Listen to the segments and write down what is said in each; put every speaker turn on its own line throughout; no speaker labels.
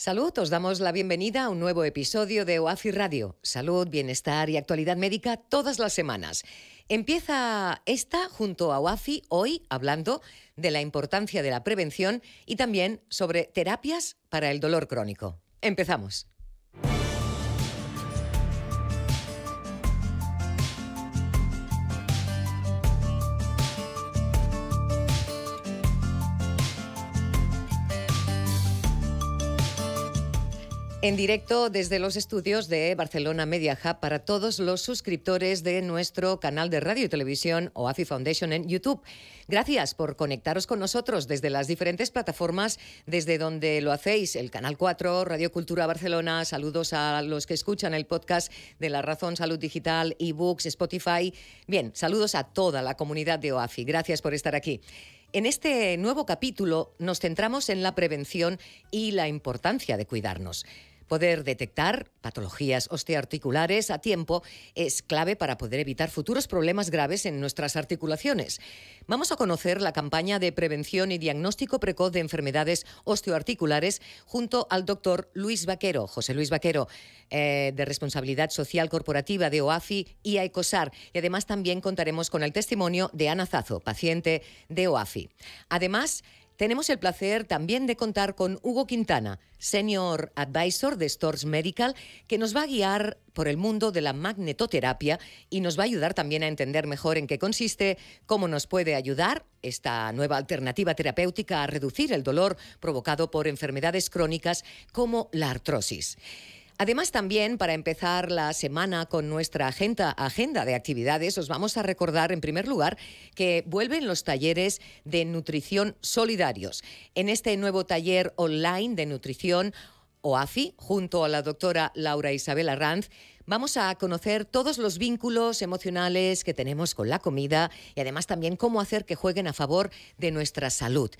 Salud, os damos la bienvenida a un nuevo episodio de OAFI Radio. Salud, bienestar y actualidad médica todas las semanas. Empieza esta junto a OAFI hoy hablando de la importancia de la prevención y también sobre terapias para el dolor crónico. Empezamos. En directo desde los estudios de Barcelona Media Hub para todos los suscriptores de nuestro canal de radio y televisión OAFI Foundation en YouTube. Gracias por conectaros con nosotros desde las diferentes plataformas desde donde lo hacéis, el Canal 4, Radio Cultura Barcelona, saludos a los que escuchan el podcast de La Razón Salud Digital, eBooks, Spotify. Bien, saludos a toda la comunidad de OAFI. Gracias por estar aquí. En este nuevo capítulo nos centramos en la prevención y la importancia de cuidarnos. Poder detectar patologías osteoarticulares a tiempo es clave para poder evitar futuros problemas graves en nuestras articulaciones. Vamos a conocer la campaña de prevención y diagnóstico precoz de enfermedades osteoarticulares junto al doctor Luis Vaquero, José Luis Vaquero, eh, de Responsabilidad Social Corporativa de OAFI y Aicosar, Y además también contaremos con el testimonio de Ana Zazo, paciente de OAFI. Además, tenemos el placer también de contar con Hugo Quintana, Senior Advisor de Stores Medical, que nos va a guiar por el mundo de la magnetoterapia y nos va a ayudar también a entender mejor en qué consiste, cómo nos puede ayudar esta nueva alternativa terapéutica a reducir el dolor provocado por enfermedades crónicas como la artrosis. Además, también para empezar la semana con nuestra agenda, de actividades, os vamos a recordar, en primer lugar, que vuelven los talleres de nutrición solidarios. En este nuevo taller online de nutrición, OAFI, junto a la doctora Laura Isabel Arranz, vamos a conocer todos los vínculos emocionales que tenemos con la comida y además también cómo hacer que jueguen a favor de nuestra salud.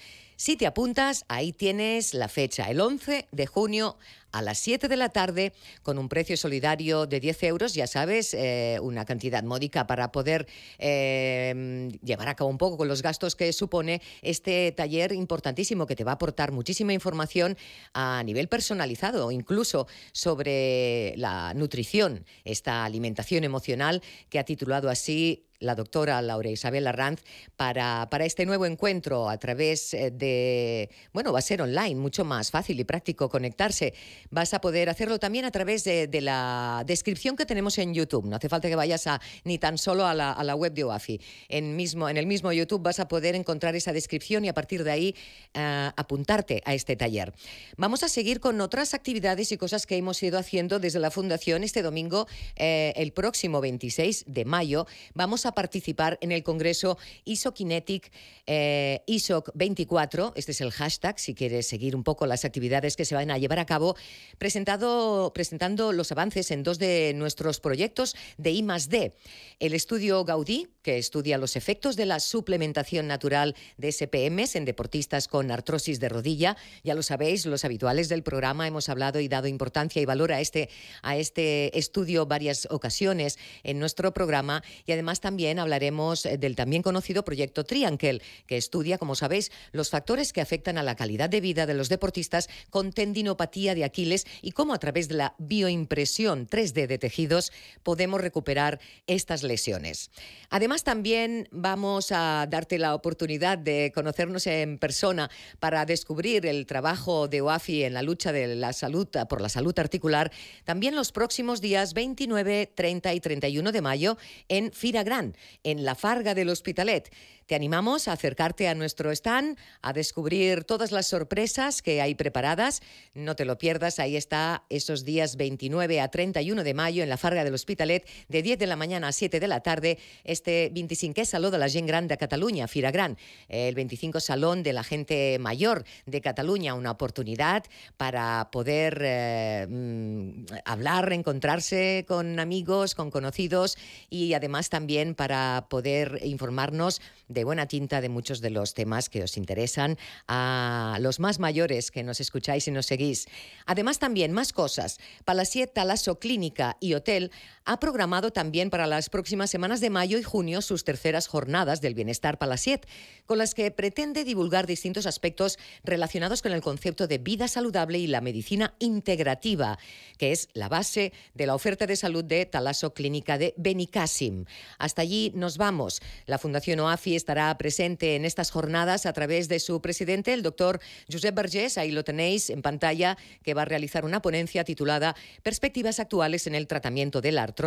Si te apuntas, ahí tienes la fecha, el 11 de junio a las 7 de la tarde, con un precio solidario de 10 euros, ya sabes, eh, una cantidad módica para poder eh, llevar a cabo un poco con los gastos que supone este taller importantísimo que te va a aportar muchísima información a nivel personalizado, incluso sobre la nutrición, esta alimentación emocional que ha titulado así la doctora Laura Isabel Arranz para, para este nuevo encuentro a través eh, de, bueno, va a ser online, mucho más fácil y práctico conectarse. Vas a poder hacerlo también a través de, la descripción que tenemos en YouTube. No hace falta que vayas a, ni tan solo a la, web de OAFI. En, mismo, en el mismo YouTube vas a poder encontrar esa descripción y a partir de ahí eh, apuntarte a este taller. Vamos a seguir con otras actividades y cosas que hemos ido haciendo desde la Fundación este domingo, eh, el próximo 26 de mayo. Vamos a participar en el Congreso ISOKinetic eh, ISOC 24, este es el hashtag, si quieres seguir un poco las actividades que se van a llevar a cabo, presentado, presentando los avances en dos de nuestros proyectos de I +D, el estudio Gaudí, que estudia los efectos de la suplementación natural de SPMs en deportistas con artrosis de rodilla. Ya lo sabéis, los habituales del programa hemos hablado y dado importancia y valor a este, a este estudio varias ocasiones en nuestro programa y además también hablaremos eh, del también conocido proyecto Triangle, que estudia, como sabéis, los factores que afectan a la calidad de vida de los deportistas con tendinopatía de Aquiles y cómo a través de la bioimpresión 3D de tejidos podemos recuperar estas lesiones. Además, también vamos a darte la oportunidad de conocernos en persona para descubrir el trabajo de OAFI en la lucha de la salud, por la salud articular, también los próximos días 29, 30 y 31 de mayo en Fira Gran en la Farga del Hospitalet. Te animamos a acercarte a nuestro stand, a descubrir todas las sorpresas que hay preparadas. No te lo pierdas, ahí está esos días 29 a 31 de mayo en la Farga del Hospitalet, de 10 de la mañana a 7 de la tarde, este 25 salón de la Gente Gran de Cataluña, Fira Gran, el 25 Salón de la Gente Mayor de Cataluña, una oportunidad para poder eh, mm, hablar, encontrarse con amigos, con conocidos y además también para poder informarnos de buena tinta de muchos de los temas que os interesan a los más mayores que nos escucháis y nos seguís. Además también más cosas. ...Palacieta, Lazo Clínica y Hotel ha programado también para las próximas semanas de mayo y junio sus terceras jornadas del Bienestar Palasiet, con las que pretende divulgar distintos aspectos relacionados con el concepto de vida saludable y la medicina integrativa, que es la base de la oferta de salud de Talaso Clínica de Benicassim. Hasta allí nos vamos. La Fundación OAFI estará presente en estas jornadas a través de su presidente, el doctor Josep Vergés, ahí lo tenéis en pantalla, que va a realizar una ponencia titulada Perspectivas actuales en el tratamiento del arte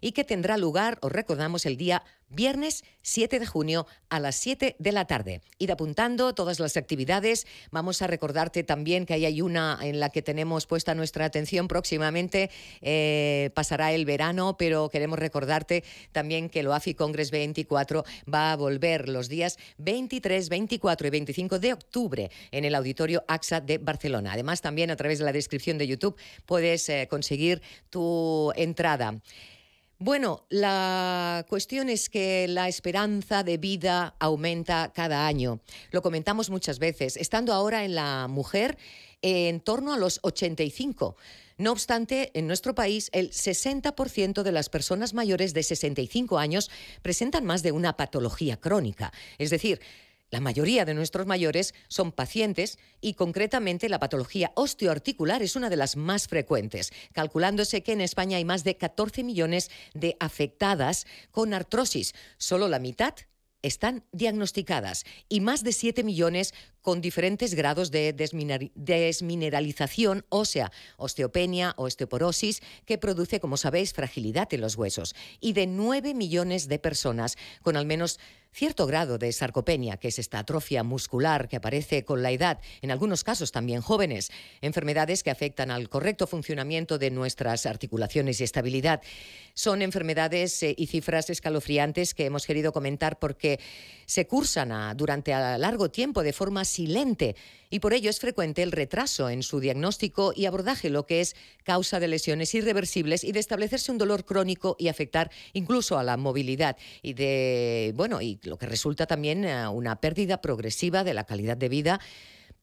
y que tendrá lugar, os recordamos, el día viernes 7 de junio a las 7 de la tarde. Ir apuntando todas las actividades. Vamos a recordarte también que ahí hay una en la que tenemos puesta nuestra atención próximamente. Eh, pasará el verano, pero queremos recordarte también que el OAFI Congress 24 va a volver los días 23, 24 y 25 de octubre en el Auditorio AXA de Barcelona. Además, también a través de la descripción de YouTube puedes eh, conseguir tu entrada. Bueno, la cuestión es que la esperanza de vida aumenta cada año. Lo comentamos muchas veces. Estando ahora en la mujer, eh, en torno a los 85. No obstante, en nuestro país el 60% de las personas mayores de 65 años presentan más de una patología crónica, es decir, la mayoría de nuestros mayores son pacientes y concretamente la patología osteoarticular es una de las más frecuentes, calculándose que en España hay más de 14 millones de afectadas con artrosis. Solo la mitad están diagnosticadas y más de 7 millones con diferentes grados de desmineralización ósea, osteopenia, osteoporosis, que produce, como sabéis, fragilidad en los huesos, y de 9 millones de personas con al menos cierto grado de sarcopenia, que es esta atrofia muscular que aparece con la edad, en algunos casos también jóvenes, enfermedades que afectan al correcto funcionamiento de nuestras articulaciones y estabilidad. Son enfermedades eh, y cifras escalofriantes que hemos querido comentar porque se cursan durante a largo tiempo de forma silente y por ello es frecuente el retraso en su diagnóstico y abordaje, lo que es causa de lesiones irreversibles y de establecerse un dolor crónico y afectar incluso a la movilidad y de, bueno, y lo que resulta también eh, una pérdida progresiva de la calidad de vida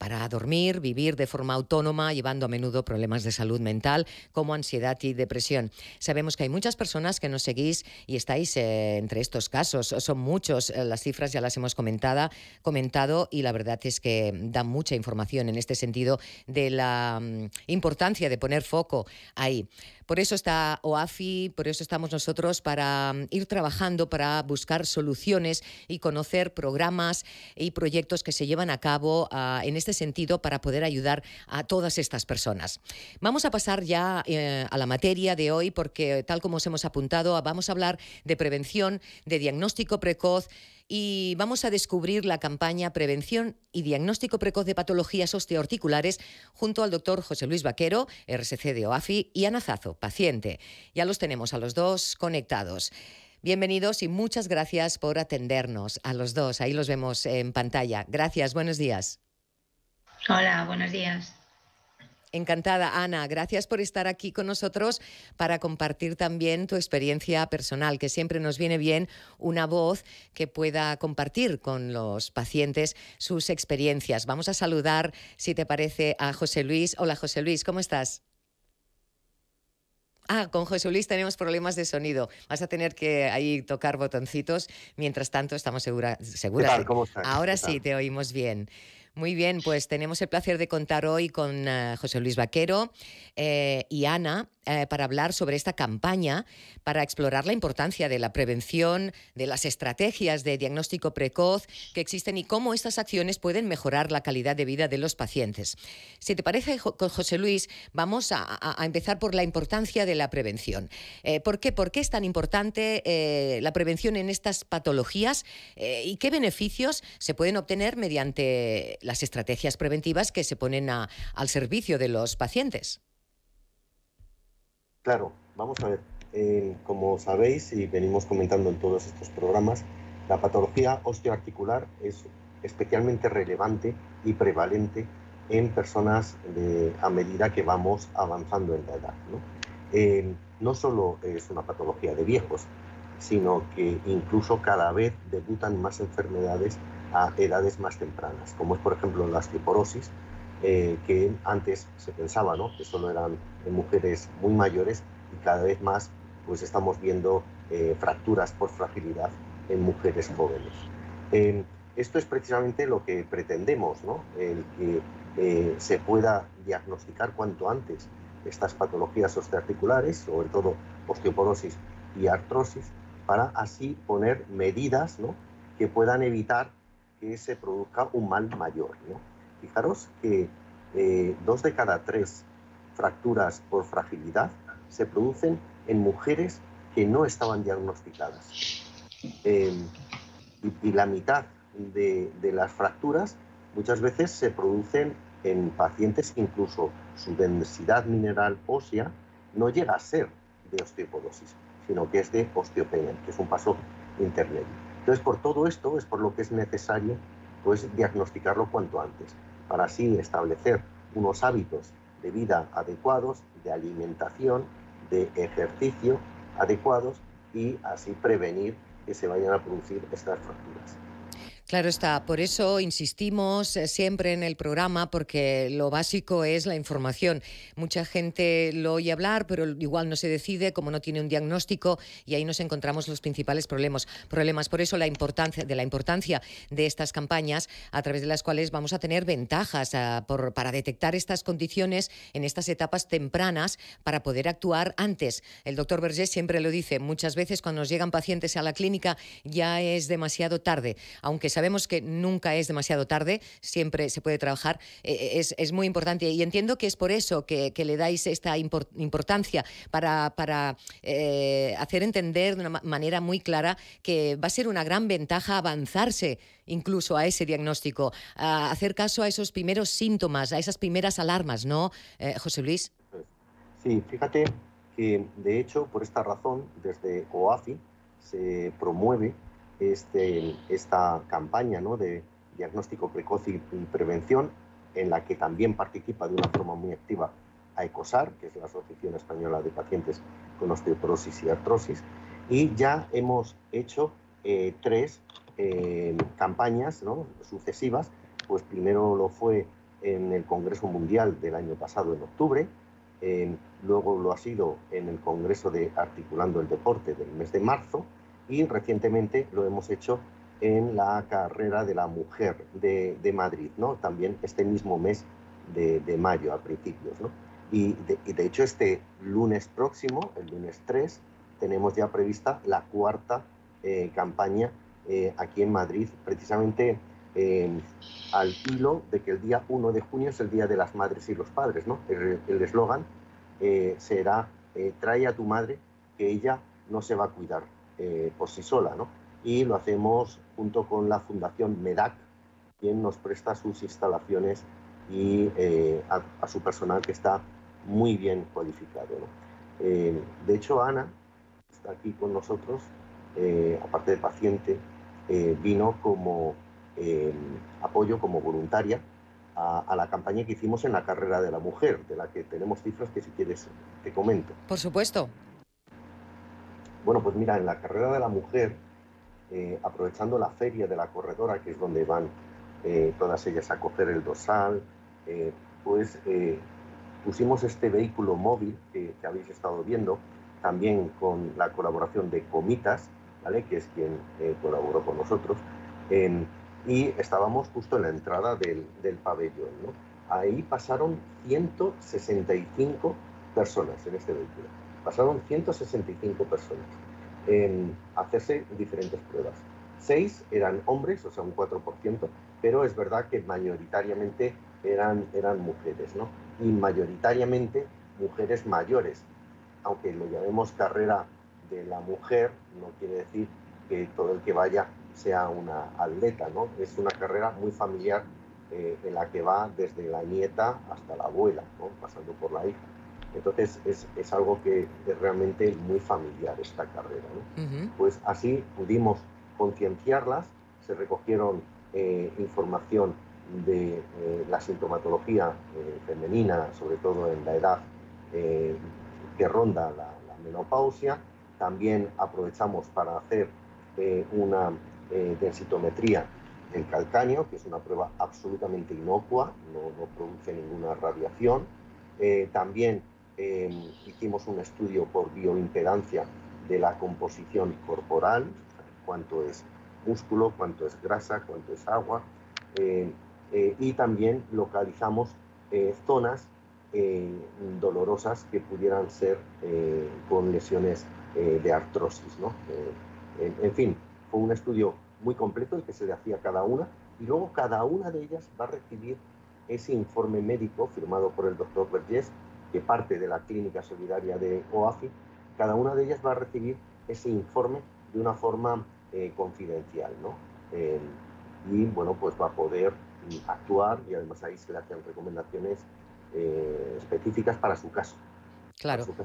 para dormir, vivir de forma autónoma, llevando a menudo problemas de salud mental como ansiedad y depresión. Sabemos que hay muchas personas que nos seguís y estáis eh, entre estos casos. Son muchos, eh, las cifras ya las hemos comentado y la verdad es que dan mucha información en este sentido de la mm, importancia de poner foco ahí. Por eso está OAFI, por eso estamos nosotros para mm, ir trabajando, para buscar soluciones y conocer programas y proyectos que se llevan a cabo ah, en este sentido para poder ayudar a todas estas personas. Vamos a pasar ya eh, a la materia de hoy porque tal como os hemos apuntado, vamos a hablar de prevención, de diagnóstico precoz y vamos a descubrir la campaña Prevención y Diagnóstico Precoz de Patologías Osteoarticulares junto al doctor José Luis Vaquero, RSC de OAFI, y Ana paciente. Ya los tenemos a los dos conectados. Bienvenidos y muchas gracias por atendernos a los dos. Ahí los vemos en pantalla. Gracias, buenos días.
Hola, buenos
días. Encantada, Ana. Gracias por estar aquí con nosotros para compartir también tu experiencia personal, que siempre nos viene bien una voz que pueda compartir con los pacientes sus experiencias. Vamos a saludar, si te parece, a José Luis. Hola, José Luis, ¿cómo estás? Ah, con José Luis tenemos problemas de sonido. Vas a tener que ahí tocar botoncitos. Mientras tanto, estamos seguras. Ahora sí, te oímos bien. Muy bien, pues tenemos el placer de contar hoy con eh, José Luis Vaquero eh, y Ana, eh, para hablar sobre esta campaña, para explorar la importancia de la prevención, de las estrategias de diagnóstico precoz que existen y cómo estas acciones pueden mejorar la calidad de vida de los pacientes. Si te parece, José Luis, vamos a, empezar por la importancia de la prevención. Eh, ¿por, qué? es tan importante eh, la prevención en estas patologías y qué beneficios se pueden obtener mediante las estrategias preventivas que se ponen al servicio de los pacientes?
Claro, vamos a ver. Eh, como sabéis y venimos comentando en todos estos programas, la patología osteoarticular es especialmente relevante y prevalente en personas a medida que vamos avanzando en la edad. ¿no? Eh, no solo es una patología de viejos, sino que incluso cada vez debutan más enfermedades a edades más tempranas, como es por ejemplo la osteoporosis, eh, que antes se pensaba, ¿no? Que solo eran eh, mujeres muy mayores y cada vez más pues estamos viendo eh, fracturas por fragilidad en mujeres jóvenes. Em, esto es precisamente lo que pretendemos, ¿no? El que se pueda diagnosticar cuanto antes estas patologías osteoarticulares, sobre todo osteoporosis y artrosis, para así poner medidas ¿no? que puedan evitar que se produzca un mal mayor. ¿no? Fijaros que eh, dos de cada tres fracturas por fragilidad se producen en mujeres que no estaban diagnosticadas. Em, y, la mitad de, de, las fracturas muchas veces se producen en pacientes que incluso su densidad mineral ósea no llega a ser de osteoporosis, sino que es de osteopenia, que es un paso intermedio. Entonces, por todo esto es por lo que es necesario pues, diagnosticarlo cuanto antes para así establecer unos hábitos de vida adecuados, de alimentación, de ejercicio adecuados y así prevenir que se vayan a producir estas fracturas.
Claro está, por eso insistimos eh, siempre en el programa, porque lo básico es la información. Mucha gente lo oye hablar, pero igual no se decide, como no tiene un diagnóstico, y ahí nos encontramos los principales problemas. problemas. Por eso la importancia, de la importancia de estas campañas, a través de las cuales vamos a tener ventajas eh, para detectar estas condiciones en estas etapas tempranas para poder actuar antes. El doctor Berger siempre lo dice, muchas veces cuando nos llegan pacientes a la clínica ya es demasiado tarde, aunque sabemos que nunca es demasiado tarde, siempre se puede trabajar, eh, eh, es, muy importante. Y entiendo que es por eso que, le dais esta importancia para, para eh, hacer entender de una manera muy clara que va a ser una gran ventaja avanzarse incluso a ese diagnóstico, a hacer caso a esos primeros síntomas, a esas primeras alarmas, ¿no, José Luis?
Sí, fíjate que de hecho por esta razón desde OAFI se promueve este, esta campaña de diagnóstico precoz y, prevención, en la que también participa de una forma muy activa a Ecosar, que es la Asociación Española de Pacientes con Osteoporosis y Artrosis, y ya hemos hecho eh, tres eh, campañas sucesivas, pues primero lo fue en el Congreso Mundial del año pasado, en octubre, eh, luego lo ha sido en el Congreso de Articulando el Deporte del mes de marzo, y recientemente lo hemos hecho en la carrera de la mujer de, Madrid, ¿no? También este mismo mes de, mayo a principios, Y de, hecho este lunes próximo, el lunes 3, tenemos ya prevista la cuarta eh, campaña eh, aquí en Madrid, precisamente eh, al hilo de que el día 1 de junio es el Día de las Madres y los Padres, ¿no? El eslogan será, trae a tu madre que ella no se va a cuidar. Eh, por sí sola, ¿no? Y lo hacemos junto con la Fundación MEDAC, quien nos presta sus instalaciones y eh, a, su personal que está muy bien cualificado. Eh, de hecho, Ana está aquí con nosotros, aparte de paciente, vino como em, apoyo, como voluntaria a, a, la campaña que hicimos en la carrera de la mujer, de la que tenemos cifras que si quieres te comento.
Por supuesto.
Bueno, pues mira, en la carrera de la mujer, eh, aprovechando la feria de la corredora, que es donde van eh, todas ellas a coger el dorsal, eh, pues pusimos este vehículo móvil que, habéis estado viendo, también con la colaboración de Comitas, ¿vale? que es quien colaboró con nosotros, y estábamos justo en la entrada del, del pabellón. Ahí pasaron 165 personas en este vehículo pasaron 165 personas en hacerse diferentes pruebas. Seis eran hombres, o sea, un 4%, pero es verdad que mayoritariamente eran, eran mujeres, ¿no? Y mayoritariamente mujeres mayores. Aunque lo llamemos carrera de la mujer, no quiere decir que todo el que vaya sea una atleta, ¿no? Es una carrera muy familiar eh, en la que va desde la nieta hasta la abuela, Pasando por la hija. Entonces es, algo que es realmente muy familiar esta carrera. Pues así pudimos concienciarlas, se recogieron eh, información de eh, la sintomatología eh, femenina, sobre todo en la edad que ronda la, menopausia. También aprovechamos para hacer una densitometría del calcáneo, que es una prueba absolutamente inocua, no, no produce ninguna radiación. también Em, hicimos un estudio por bioimpedancia de la composición corporal, cuánto es músculo, cuánto es grasa, cuánto es agua, em, eh, y también localizamos eh, zonas eh, dolorosas que pudieran ser con lesiones de artrosis. En, fin, fue un estudio muy completo el que se le hacía cada una, y luego cada una de ellas va a recibir ese informe médico firmado por el doctor Vergés que parte de la Clínica Solidaria de OAFI, cada una de ellas va a recibir ese informe de una forma eh, confidencial, ¿no? y bueno, pues va a poder mm, actuar y además ahí se le hacen recomendaciones eh, específicas para su caso.
Claro.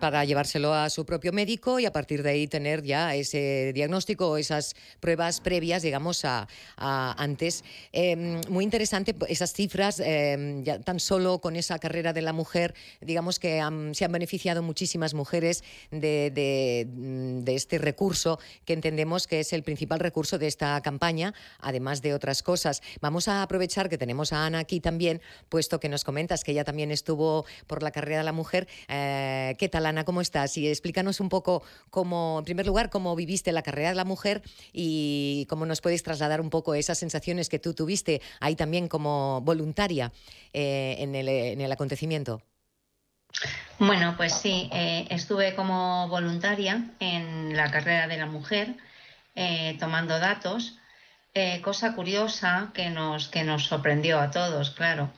Para llevárselo a su propio médico y a partir de ahí tener ya ese diagnóstico o esas pruebas previas, digamos, a, antes. Em, muy interesante esas cifras, em, ya tan solo con esa carrera de la mujer, digamos que se han beneficiado muchísimas mujeres de, mm, de este recurso que entendemos que es el principal recurso de esta campaña, además de otras cosas. Vamos a aprovechar que tenemos a Ana aquí también, puesto que nos comentas que ella también estuvo por la carrera de la mujer eh, ¿Qué tal, Ana? ¿Cómo estás? Y explícanos un poco cómo, en primer lugar, cómo viviste la carrera de la mujer y cómo nos puedes trasladar un poco esas sensaciones que tú tuviste ahí también como voluntaria eh, en, el, acontecimiento.
Bueno, pues sí, eh, estuve como voluntaria en la carrera de la mujer, tomando datos, cosa curiosa que nos, que nos sorprendió a todos, claro,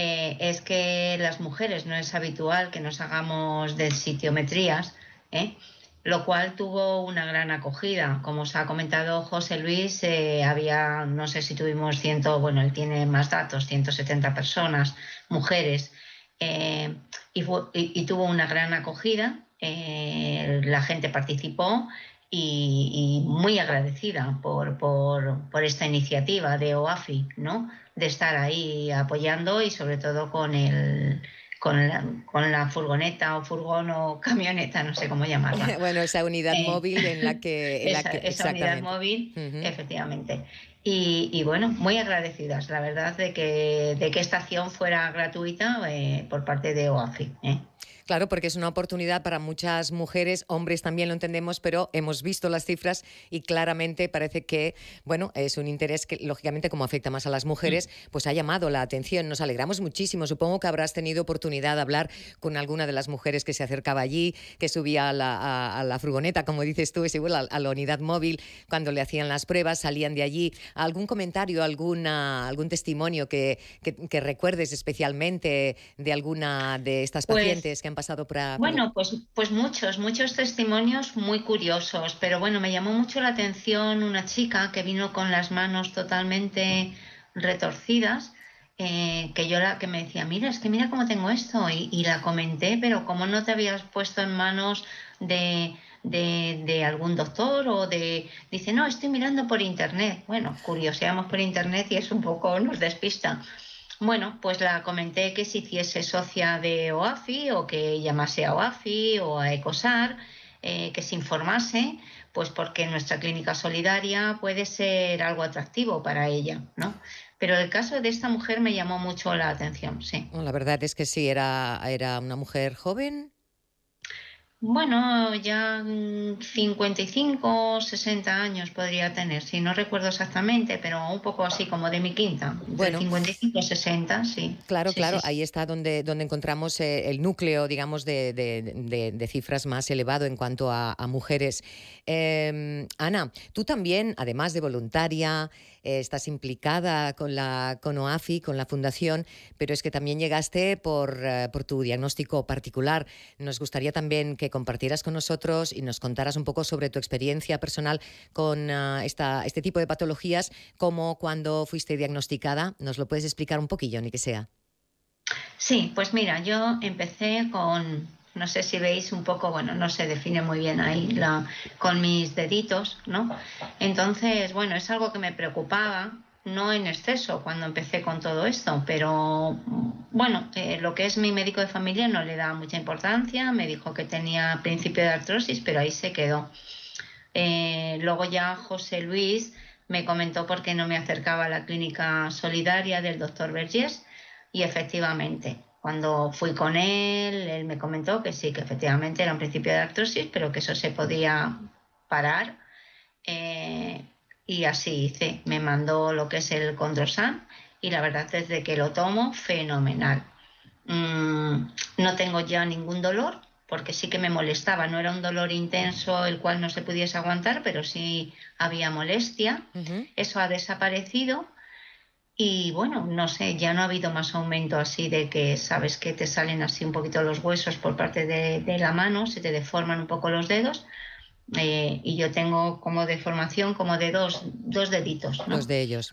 eh, es que las mujeres no es habitual que nos hagamos de sitiometrías, ¿eh? lo cual tuvo una gran acogida. Como os ha comentado José Luis, eh, había, no sé si tuvimos ciento, bueno, él tiene más datos, 170 personas, mujeres, y, tuvo una gran acogida. la gente participó y, muy agradecida por, por, esta iniciativa de OAFI, ¿no? de estar ahí apoyando y sobre todo con el, con la, con la, furgoneta o furgón o camioneta, no sé cómo llamarla. bueno, esa unidad móvil en la que... esa, unidad móvil, efectivamente. Y, y, bueno, muy agradecidas, la verdad, de que, de que esta acción fuera
gratuita eh, por parte de OAFI. ¿eh? Claro, porque es una oportunidad para muchas mujeres, hombres también lo entendemos, pero hemos visto las cifras y claramente parece que, bueno, es un interés que, lógicamente, como afecta más a las mujeres, mm. pues ha llamado la atención. Nos alegramos muchísimo. Supongo que habrás tenido oportunidad de hablar con alguna de las mujeres que se acercaba allí, que subía a la, furgoneta, como dices tú, es igual a, la unidad móvil, cuando le hacían las pruebas, salían de allí. ¿Algún comentario, alguna, algún testimonio que, que, recuerdes especialmente de alguna de estas pues pacientes que han bueno,
pues, pues muchos, muchos testimonios muy curiosos, pero bueno, me llamó mucho la atención una chica que vino con las manos totalmente retorcidas, eh, que yo la que me decía, mira, es que mira cómo tengo esto, y, la comenté, pero como no te habías puesto en manos de, de, algún doctor o de... Dice, no, estoy mirando por internet. Bueno, curioseamos por internet y es un poco, nos despista. Bueno, pues la comenté que se hiciese socia de OAFI o que llamase a OAFI o a ECOSAR, eh, que se informase, pues porque nuestra clínica solidaria puede ser algo atractivo para ella, ¿no? Pero el caso de esta mujer me llamó mucho la atención, sí. la verdad es que sí, era una mujer joven, bueno, ya 55, mm, 60 años podría tener, si no recuerdo exactamente, pero un poco así como de mi quinta. Bueno, 55 55, 60, sí. Claro, claro, ahí
está donde, donde encontramos eh, el núcleo, digamos, de, cifras más elevado en cuanto a, mujeres. Em, Ana, tú también, además de voluntaria, eh, estás implicada con la con OAFI, con la fundación, pero es que también llegaste por, eh, por tu diagnóstico particular. Nos gustaría también que compartieras con nosotros y nos contaras un poco sobre tu experiencia personal con eh, esta, este tipo de patologías, cómo, cuando fuiste diagnosticada. ¿Nos lo puedes explicar un poquillo, ni que sea?
Sí, pues mira, yo empecé con no sé si veis un poco, bueno, no se define muy bien ahí con mis deditos, ¿no? Entonces, bueno, es algo que me preocupaba, no en exceso cuando empecé con todo esto, pero bueno, eh, lo que es mi médico de familia no le da mucha importancia, me dijo que tenía principio de artrosis, pero ahí se quedó. Eh, luego ya José Luis me comentó por qué no me acercaba a la clínica solidaria del doctor Vergés y efectivamente cuando fui con él, él me comentó que sí, que efectivamente era un principio de artrosis, pero que eso se podía parar. Eh, y así hice. Me mandó lo que es el Condrosan y la verdad es que lo tomo, fenomenal. Mm, no tengo ya ningún dolor porque sí que me molestaba, no era un dolor intenso el cual no se pudiese aguantar, pero sí había molestia. Eso ha desaparecido y bueno, no sé, ya no ha habido más aumento así de que sabes que te salen así un poquito los huesos por parte de, la mano, se te deforman un poco los dedos. Eh, y yo tengo como deformación como de dos, dos deditos. ¿no? Dos de ellos.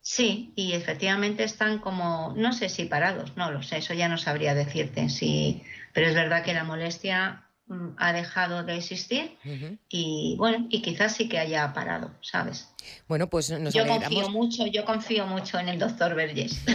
sí, y efectivamente están como, no sé si parados, no lo sé, eso ya no sabría decirte, si, pero es verdad que la molestia mm, ha dejado de existir y bueno, y quizás sí que haya parado, ¿sabes? Bueno, pues
nos Yo confío
mucho, yo confío mucho en el doctor Vergés.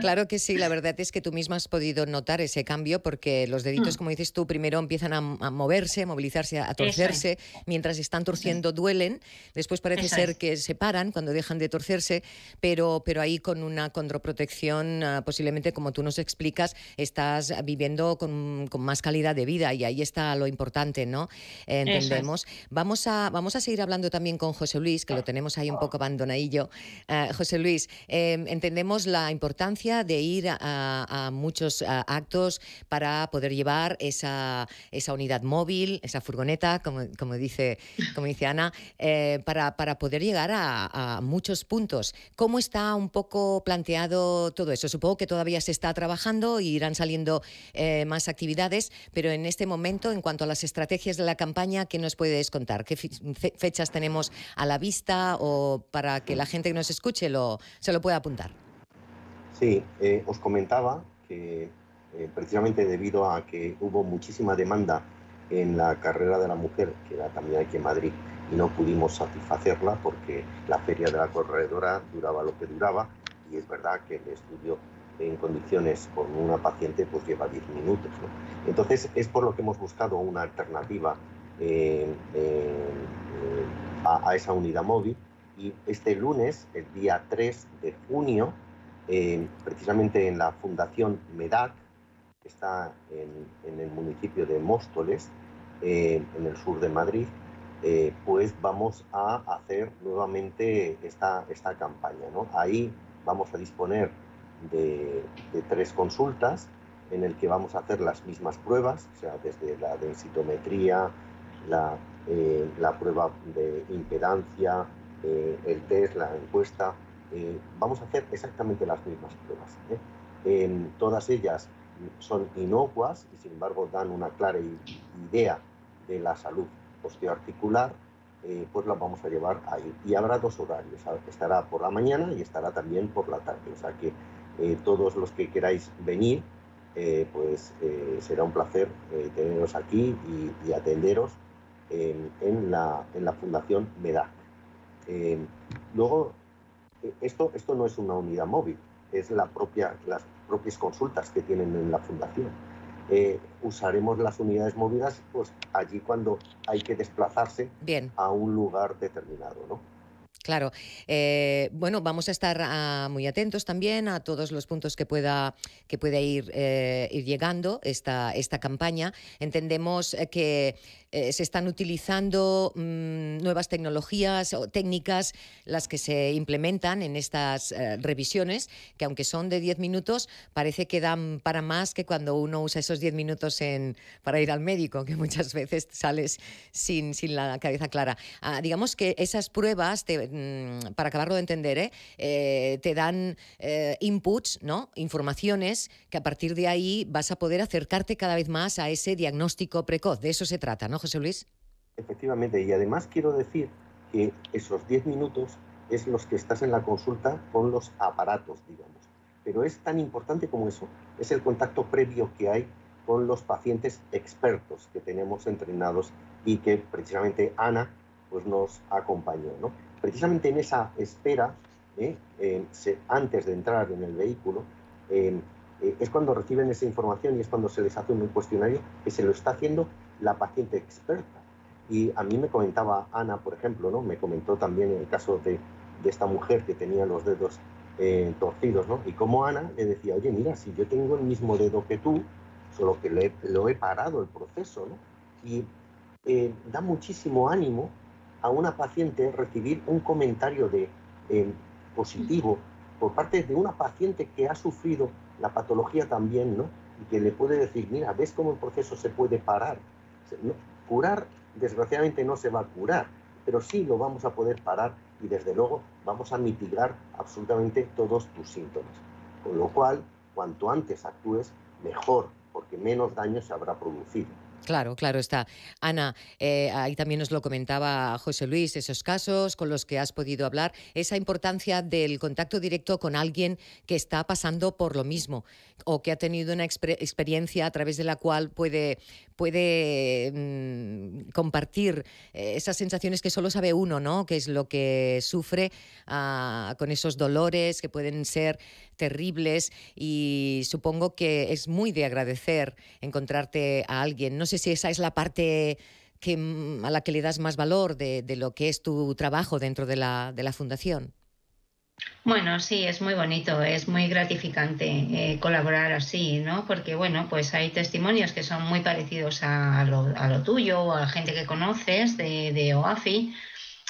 Claro que sí, la verdad es que tú
misma has podido notar ese cambio porque los deditos, mm. como dices tú, primero empiezan a, moverse, a movilizarse, a torcerse. Mientras están torciendo duelen, después parece ser que se paran cuando dejan de torcerse, pero, pero ahí con una contraprotección ah, posiblemente como tú nos explicas, estás viviendo con, con, más calidad de vida y ahí está lo importante, ¿no? entendemos. Vamos, a, vamos a seguir hablando también con José Luis, que lo tenemos ahí un ah. poco abandonadillo. Ah, José Luis, em, entendemos la importancia de ir a, muchos actos para poder llevar esa, unidad móvil, esa furgoneta, como, dice, como dice Ana, eh, para, para, poder llegar a, muchos puntos. ¿Cómo está un poco planteado todo eso? Supongo que todavía se está trabajando y irán saliendo eh, más actividades, pero en este momento, en cuanto a las estrategias de la campaña, ¿qué nos puedes contar? ¿Qué fechas tenemos a la vista o para que la gente que nos escuche se lo pueda apuntar.
Sí, eh, os comentaba que eh, precisamente debido a que hubo muchísima demanda en la carrera de la mujer, que era también aquí en Madrid, y no pudimos satisfacerla porque la feria de la corredora duraba lo que duraba, y es verdad que el estudio en condiciones con una paciente pues lleva 10 minutos. Entonces es por lo que hemos buscado una alternativa a, esa unidad móvil. Y este lunes, el día 3 de junio, precisamente en la Fundación MEDAC, que está en, el municipio de Móstoles, en el sur de Madrid, eh, pues vamos a hacer nuevamente esta, esta campaña. Ahí vamos a disponer de, de, tres consultas en el que vamos a hacer las mismas pruebas, o sea, desde la densitometría, eh, la, prueba de impedancia, eh, el test, la encuesta. Eh, vamos a hacer exactamente las mismas pruebas. todas ellas son inocuas y sin embargo dan una clara idea de la salud osteoarticular, pues las vamos a llevar ahí. Y habrá dos horarios, estará por la mañana y estará también por la tarde. O sea que todos los que queráis venir, pues será un placer teneros aquí y atenderos en, la, en la, Fundación MEDAC. Eh, luego, eh, esto, esto no es una unidad móvil, es la propia, las propias consultas que tienen en la Fundación. Eh, usaremos las unidades móviles pues, allí cuando hay que desplazarse a un lugar determinado. ¿no?
Claro. Eh, bueno, vamos a estar ah, muy atentos también a todos los puntos que pueda, que eh, ir, llegando esta, esta campaña. Entendemos eh, que se están utilizando mm, nuevas tecnologías o técnicas, las que se implementan en estas revisiones, que aunque son de 10 minutos, parece que dan para más que cuando uno usa esos 10 minutos en, para ir al médico, que muchas veces sales sin, sin la cabeza clara. Ah, digamos que esas pruebas Mm, para acabarlo de entender, ¿eh? Eh, te dan eh, inputs, ¿no? Informaciones que a partir de ahí vas a poder acercarte cada vez más a ese diagnóstico precoz. De eso se trata, ¿no, José Luis?
Efectivamente, y además quiero decir que esos 10 minutos es los que estás en la consulta con los aparatos, digamos. Pero es tan importante como eso, es el contacto previo que hay con los pacientes expertos que tenemos entrenados y que precisamente Ana pues nos acompañó, ¿no? precisamente en esa espera, ¿eh? antes de entrar en el vehículo, eh, es cuando reciben esa información y es cuando se les hace un cuestionario que se lo está haciendo la paciente experta. Y a mí me comentaba Ana, por ejemplo, ¿no? me comentó también el caso de, esta mujer que tenía los dedos eh, torcidos, y como Ana le decía, oye, mira, si yo tengo el mismo dedo que tú, solo que lo he parado el proceso, ¿no? y da muchísimo ánimo a una paciente recibir un comentario de, eh, positivo por parte de una paciente que ha sufrido la patología también, ¿no? Y que le puede decir, mira, ¿ves cómo el proceso se puede parar? Curar, desgraciadamente, no se va a curar, pero sí lo vamos a poder parar y, desde luego, vamos a mitigar absolutamente todos tus síntomas. Con lo cual, cuanto antes actúes, mejor, porque menos daño se habrá producido.
Claro, claro está. Ana, eh, ahí también nos lo comentaba José Luis, esos casos con los que has podido hablar, esa importancia del contacto directo con alguien que está pasando por lo mismo o que ha tenido una experiencia a través de la cual puede puede mm, compartir eh, esas sensaciones que solo sabe uno, ¿no? Que es lo que sufre ah, con esos dolores que pueden ser terribles y supongo que es muy de agradecer encontrarte a alguien. No sé si esa es la parte mm, a la que le das más valor de, lo que es tu trabajo dentro de la fundación.
Bueno, sí, es muy bonito, es muy gratificante eh, colaborar así, ¿no? Porque, bueno, pues hay testimonios que son muy parecidos a lo, tuyo o a gente que conoces de, OAFI.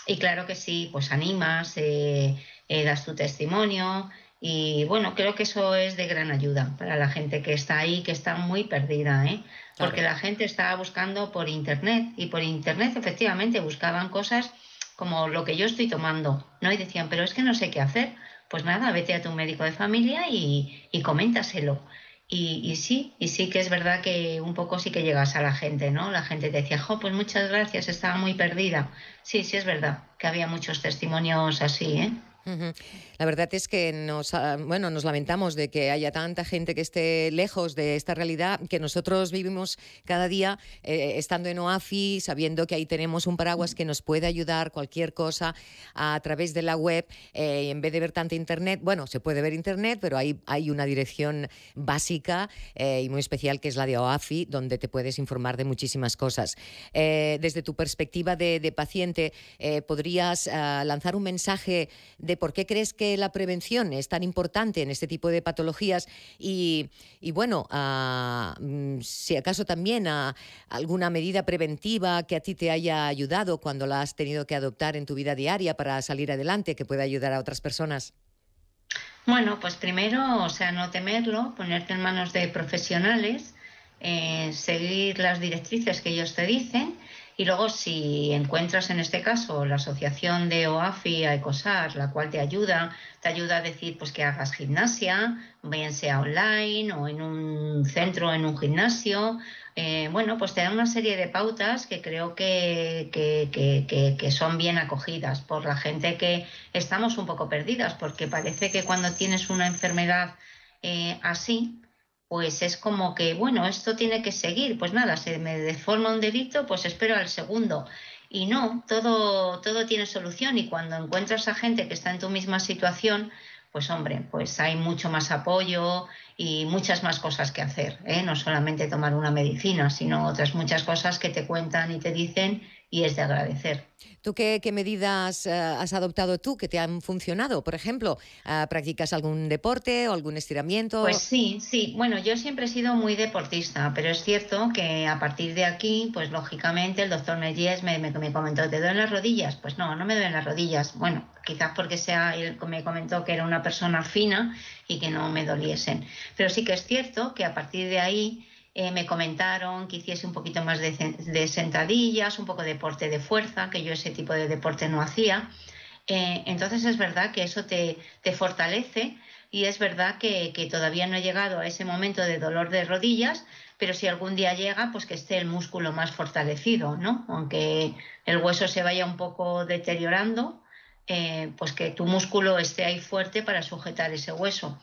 Y claro que sí, pues animas, eh, eh, das tu testimonio. Y bueno, creo que eso es de gran ayuda para la gente que está ahí, que está muy perdida, ¿eh? Porque la gente estaba buscando por Internet y por Internet efectivamente buscaban cosas como lo que yo estoy tomando, ¿no? Y decían, pero es que no sé qué hacer. Pues nada, vete a tu médico de familia y, y coméntaselo. Y, y, sí, y sí que es verdad que un poco sí que llegas a la gente, ¿no? La gente te decía, jo, pues muchas gracias, estaba muy perdida. Sí, sí es verdad que había muchos testimonios así, ¿eh?
La verdad es que nos, ah, bueno, nos lamentamos de que haya tanta gente que esté lejos de esta realidad que nosotros vivimos cada día eh, estando en OAFI, sabiendo que ahí tenemos un paraguas que nos puede ayudar cualquier cosa a través de la web. Eh, en vez de ver tanto Internet, bueno, se puede ver Internet, pero hay, hay una dirección básica eh, y muy especial que es la de OAFI, donde te puedes informar de muchísimas cosas. Eh, desde tu perspectiva de, de paciente, ¿podrías ah, lanzar un mensaje de eh, ¿por qué crees que la prevención es tan importante en este tipo de patologías? Y, bueno, mm, si acaso también a alguna medida preventiva que a ti te haya ayudado cuando la has tenido que adoptar en tu vida diaria para salir adelante, que pueda ayudar a otras personas.
Bueno, pues primero, o sea, no temerlo, ponerte en manos de profesionales, eh, seguir las directrices que ellos te dicen y luego, si encuentras en este caso la asociación de OAFI a ECOSAR, la cual te ayuda, te ayuda a decir pues que hagas gimnasia, bien sea online o en un centro, en un gimnasio. Eh, bueno, pues te da una serie de pautas que creo que, que, son bien acogidas por la gente que estamos un poco perdidas, porque parece que cuando tienes una enfermedad eh, así, pues es como que, bueno, esto tiene que seguir, pues nada, se me deforma un delito, pues espero al segundo. Y no, todo, todo tiene solución y cuando encuentras a gente que está en tu misma situación, pues hombre, pues hay mucho más apoyo y muchas más cosas que hacer, ¿eh? no solamente tomar una medicina, sino otras muchas cosas que te cuentan y te dicen y es de agradecer.
¿Tú qué, medidas eh, has adoptado tú que te han funcionado? Por ejemplo, eh, ¿practicas algún deporte o algún estiramiento? Pues sí,
sí. Bueno, yo siempre he sido muy deportista, pero es cierto que a partir de aquí, pues lógicamente el doctor Mellies me, me, comentó, ¿te duelen las rodillas? Pues no, no me duelen las rodillas. Bueno, quizás porque sea, él me comentó que era una persona fina y que no me doliesen. Pero sí que es cierto que a partir de ahí eh, me comentaron que hiciese un poquito más de, sentadillas, un poco de deporte de fuerza, que yo ese tipo de deporte no hacía. Eh, entonces es verdad que eso te, fortalece y es verdad que, todavía no he llegado a ese momento de dolor de rodillas, pero si algún día llega, pues que esté el músculo más fortalecido, ¿no? Aunque el hueso se vaya un poco deteriorando, eh, pues que tu músculo esté ahí fuerte para sujetar ese hueso.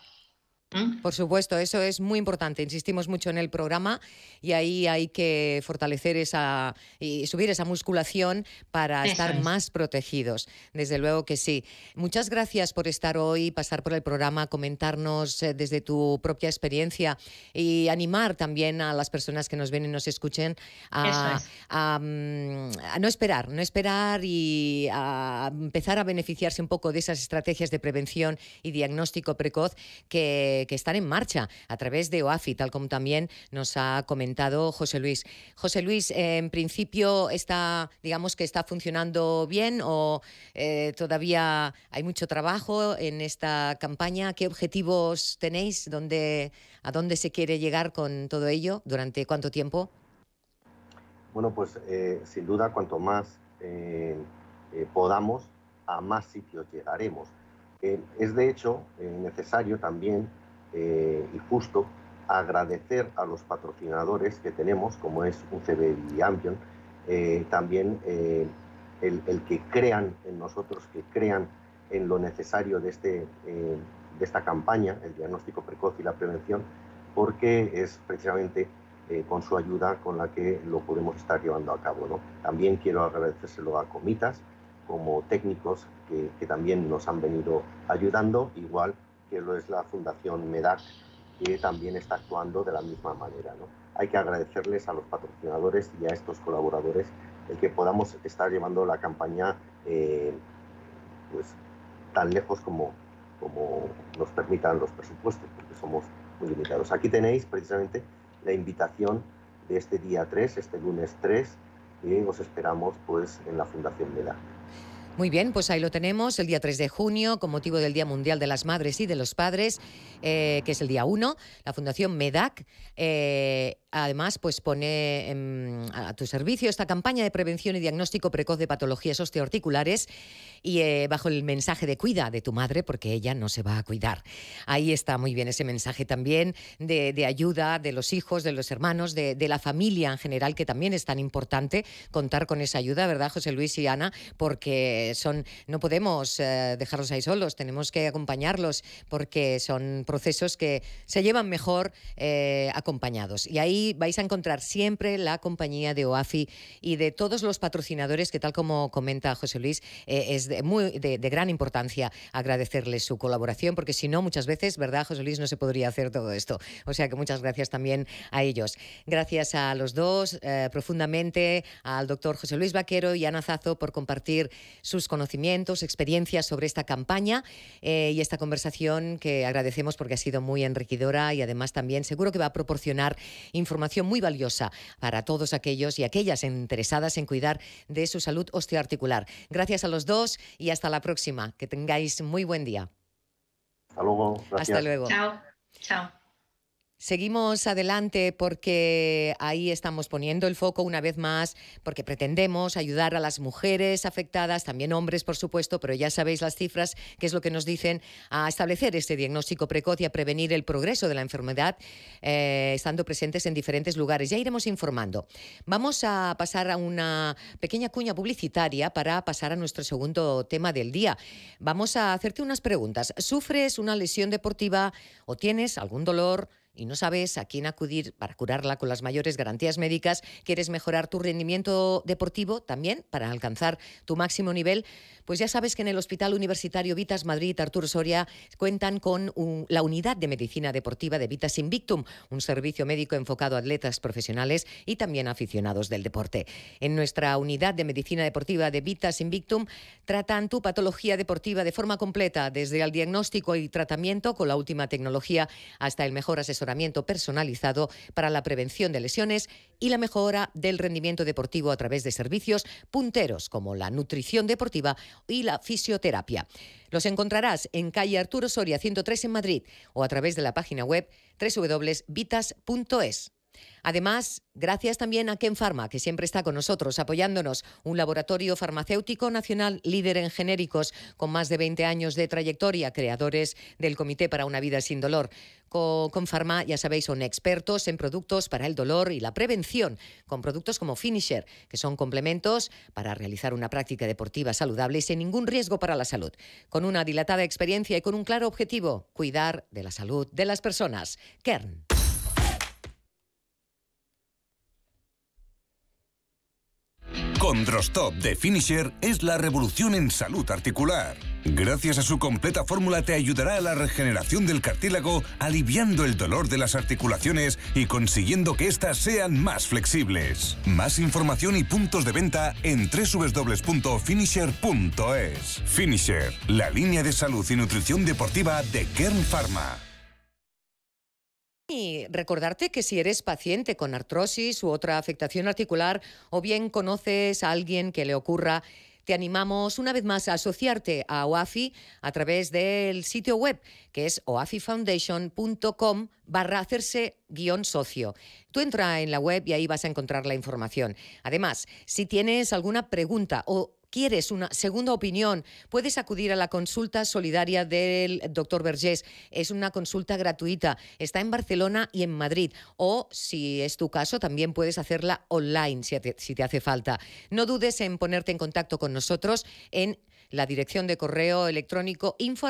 Por supuesto, eso es muy importante.
Insistimos mucho en el programa y ahí hay que fortalecer esa y subir esa musculación para estar más protegidos. Desde luego que sí. Muchas gracias por estar hoy, pasar por el programa, comentarnos eh, desde tu propia experiencia y animar también a las personas que nos ven y nos escuchen a, mm, a no esperar, no esperar y a empezar a beneficiarse un poco de esas estrategias de prevención y diagnóstico precoz que eh, que, están en marcha a través de OAFI, tal como también nos ha comentado José Luis. José Luis, eh, en principio está, digamos que está funcionando bien o eh, todavía hay mucho trabajo en esta campaña. ¿Qué objetivos tenéis? ¿Dónde, ¿A dónde se quiere llegar con todo ello? ¿Durante cuánto tiempo?
Bueno, pues sin duda, cuanto más podamos, a más sitios llegaremos. es de hecho necesario también eh, y justo agradecer a los patrocinadores que tenemos, como es UCB y Ampion, eh, también eh, el, que crean en nosotros, que crean en lo necesario de, este, de esta campaña, el diagnóstico precoz y la prevención, porque es precisamente con su ayuda con la que lo podemos estar llevando a cabo. ¿no? También quiero agradecérselo a Comitas como técnicos que, que también nos han venido ayudando, igual que lo es la Fundación MEDAC, que también está actuando de la misma manera. Hay que agradecerles a los patrocinadores y a estos colaboradores el que podamos estar llevando la campaña eh, pues, tan lejos como, como nos permitan los presupuestos, porque somos muy limitados. Aquí tenéis precisamente la invitación de este día 3, este lunes 3, y os esperamos pues en la Fundación MEDAC.
Muy bien, pues ahí lo tenemos, el día 3 de junio, con motivo del Día Mundial de las Madres y de los Padres, eh, que es el día 1, la Fundación MEDAC eh, Además, pues pone a tu servicio esta campaña de prevención y diagnóstico precoz de patologías osteoarticulares y eh, bajo el mensaje de cuida de tu madre porque ella no se va a cuidar. Ahí está muy bien ese mensaje también de, ayuda de los hijos, de los hermanos, de, la familia en general, que también es tan importante contar con esa ayuda, ¿verdad, José Luis y Ana? Porque son, no podemos eh, dejarlos ahí solos, tenemos que acompañarlos porque son procesos que se llevan mejor eh, acompañados. Y ahí vais a encontrar siempre la compañía de OAFI y de todos los patrocinadores que, tal como comenta José Luis, eh, es de, muy, de, gran importancia agradecerles su colaboración, porque si no, muchas veces, ¿verdad, José Luis? No se podría hacer todo esto. O sea que muchas gracias también a ellos. Gracias a los dos, eh, profundamente, al doctor José Luis Vaquero y Ana Zazo por compartir sus conocimientos, experiencias sobre esta campaña eh, y esta conversación que agradecemos porque ha sido muy enriquecedora y además también seguro que va a proporcionar información información muy valiosa para todos aquellos y aquellas interesadas en cuidar de su salud osteoarticular. Gracias a los dos y hasta la próxima. Que tengáis muy buen día.
Hasta luego. Hasta luego.
Chao. Seguimos adelante porque ahí estamos poniendo el foco una vez más, porque pretendemos ayudar a las mujeres afectadas, también hombres, por supuesto, pero ya sabéis las cifras, que es lo que nos dicen, a establecer este diagnóstico precoz y a prevenir el progreso de la enfermedad, eh, estando presentes en diferentes lugares. Ya iremos informando. Vamos a pasar a una pequeña cuña publicitaria para pasar a nuestro segundo tema del día. Vamos a hacerte unas preguntas. ¿Sufres una lesión deportiva o tienes algún dolor? y no sabes a quién acudir para curarla con las mayores garantías médicas, quieres mejorar tu rendimiento deportivo también para alcanzar tu máximo nivel, pues ya sabes que en el Hospital Universitario Vitas Madrid Arturo Soria cuentan con la unidad de medicina deportiva de Vitas Invictum, un servicio médico enfocado a atletas profesionales y también aficionados del deporte. En nuestra unidad de medicina deportiva de Vitas Invictum tratan tu patología deportiva de forma completa, desde el diagnóstico y tratamiento con la última tecnología hasta el mejor asesoramiento personalizado para la prevención de lesiones y la mejora del rendimiento deportivo a través de servicios punteros como la nutrición deportiva y la fisioterapia. Los encontrarás en calle Arturo Soria 103 en Madrid o a través de la página web www.vitas.es. Además, gracias también a Ken Pharma, que siempre está con nosotros apoyándonos, un laboratorio farmacéutico nacional líder en genéricos con más de 20 años de trayectoria, creadores del Comité para una vida sin dolor. Con Pharma, ya sabéis, son expertos en productos para el dolor y la prevención, con productos como Finisher, que son complementos para realizar una práctica deportiva saludable y sin ningún riesgo para la salud. Con una dilatada experiencia y con un claro objetivo, cuidar de la salud de las personas. Kern.
Con de Finisher es la revolución en salud articular. Gracias a su completa fórmula te ayudará a la regeneración del cartílago, aliviando el dolor de las articulaciones y consiguiendo que éstas sean más flexibles. Más información y puntos de venta en www.finisher.es. Finisher, la línea de salud y nutrición deportiva de Kern Pharma.
Y recordarte que si eres paciente con artrosis u otra afectación articular o bien conoces a alguien que le ocurra, te animamos una vez más a asociarte a OAFI a través del sitio web que es oafifoundation.com barra hacerse guión socio. Tú entra en la web y ahí vas a encontrar la información. Además, si tienes alguna pregunta o quieres una segunda opinión, puedes acudir a la consulta solidaria del doctor Vergés. Es una consulta gratuita. Está en Barcelona y en Madrid. O, si es tu caso, también puedes hacerla online si te, hace falta. No dudes en ponerte en contacto con nosotros en la dirección de correo electrónico info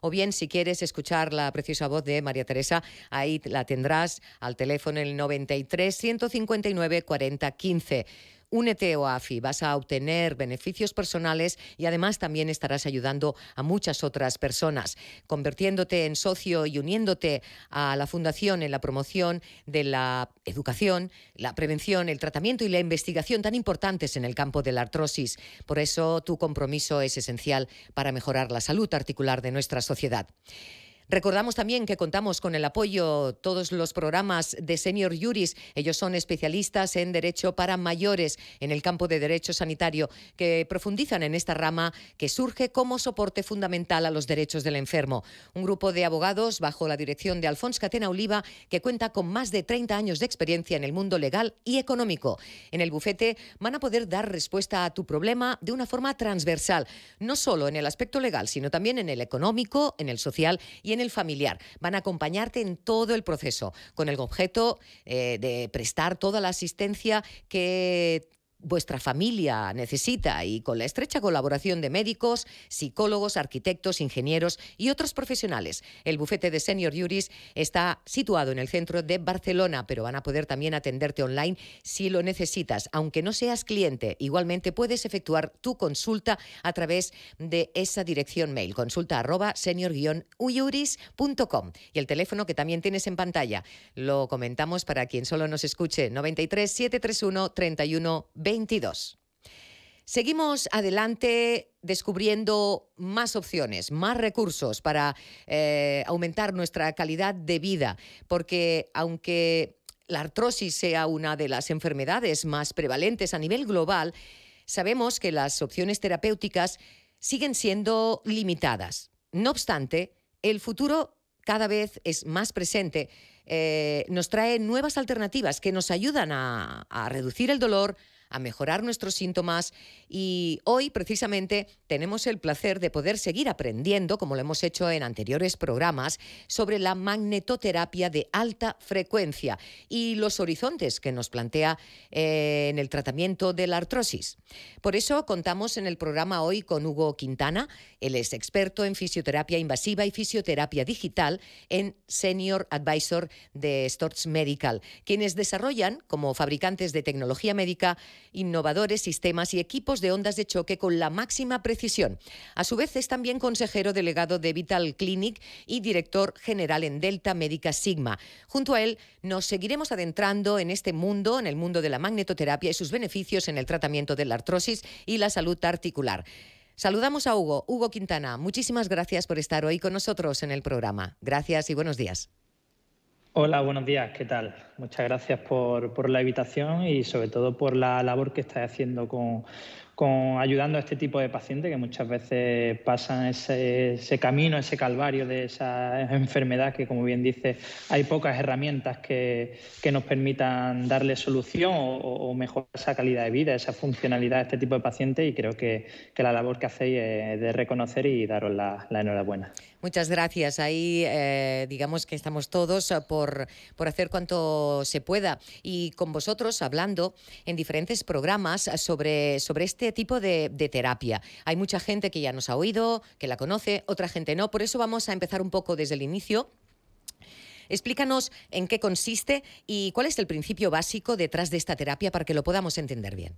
o bien si quieres escuchar la preciosa voz de María Teresa, ahí la tendrás al teléfono el 93 159 40 15. Únete a AFI, vas a obtener beneficios personales y además también estarás ayudando a muchas otras personas, convirtiéndote en socio y uniéndote a la Fundación en la promoción de la educación, la prevención, el tratamiento y la investigación tan importantes en el campo de la artrosis. Por eso tu compromiso es esencial para mejorar la salud articular de nuestra sociedad. Recordamos también que contamos con el apoyo todos los programas de Senior Juris. Ellos son especialistas en derecho para mayores en el campo de derecho sanitario que profundizan en esta rama que surge como soporte fundamental a los derechos del enfermo. Un grupo de abogados bajo la dirección de Alfonso Catena Oliva que cuenta con más de 30 años de experiencia en el mundo legal y económico. En el bufete van a poder dar respuesta a tu problema de una forma transversal, no solo en el aspecto legal, sino también en el económico, en el social y en el familiar. Van a acompañarte en todo el proceso con el objeto eh, de prestar toda la asistencia que vuestra familia necesita y con la estrecha colaboración de médicos, psicólogos, arquitectos, ingenieros y otros profesionales. El bufete de Senior Juris está situado en el centro de Barcelona, pero van a poder también atenderte online si lo necesitas, aunque no seas cliente. Igualmente puedes efectuar tu consulta a través de esa dirección mail, consulta arroba senior y el teléfono que también tienes en pantalla. Lo comentamos para quien solo nos escuche, 93 731 31 20. 22. Seguimos adelante descubriendo más opciones, más recursos para eh, aumentar nuestra calidad de vida, porque aunque la artrosis sea una de las enfermedades más prevalentes a nivel global, sabemos que las opciones terapéuticas siguen siendo limitadas. No obstante, el futuro cada vez es más presente, eh, nos trae nuevas alternativas que nos ayudan a reducir el dolor, a mejorar nuestros síntomas y hoy precisamente tenemos el placer de poder seguir aprendiendo, como lo hemos hecho en anteriores programas, sobre la magnetoterapia de alta frecuencia y los horizontes que nos plantea eh, en el tratamiento de la artrosis. Por eso contamos en el programa hoy con Hugo Quintana, él es experto en fisioterapia invasiva y fisioterapia digital en Senior Advisor de Storch Medical, quienes desarrollan como fabricantes de tecnología médica innovadores sistemas y equipos de ondas de choque con la máxima precisión. A su vez es también consejero delegado de Vital Clinic y director general en Delta Médica Sigma. Junto a él nos seguiremos adentrando en este mundo, en el mundo de la magnetoterapia y sus beneficios en el tratamiento de la artrosis y la salud articular. Saludamos a Hugo, Hugo Quintana. Muchísimas gracias por estar hoy con nosotros en el programa. Gracias y buenos días.
Hola, buenos días, ¿qué tal? Muchas gracias por, la invitación y sobre todo por la labor que estáis haciendo con, con, ayudando a este tipo de pacientes que muchas veces pasan ese, camino, ese calvario de esa enfermedad que, como bien dice, hay pocas herramientas que, que nos permitan darle solución o, mejorar esa calidad de vida, esa funcionalidad a este tipo de pacientes y creo que, que la labor que hacéis es de reconocer y daros la, enhorabuena.
Muchas gracias. Ahí eh, digamos que estamos todos por, por hacer cuanto se pueda y con vosotros hablando en diferentes programas sobre, sobre este este tipo de, terapia. Hay mucha gente que ya nos ha oído, que la conoce, otra gente no. Por eso vamos a empezar un poco desde el inicio. Explícanos en qué consiste y cuál es el principio básico detrás de esta terapia para que lo podamos entender bien.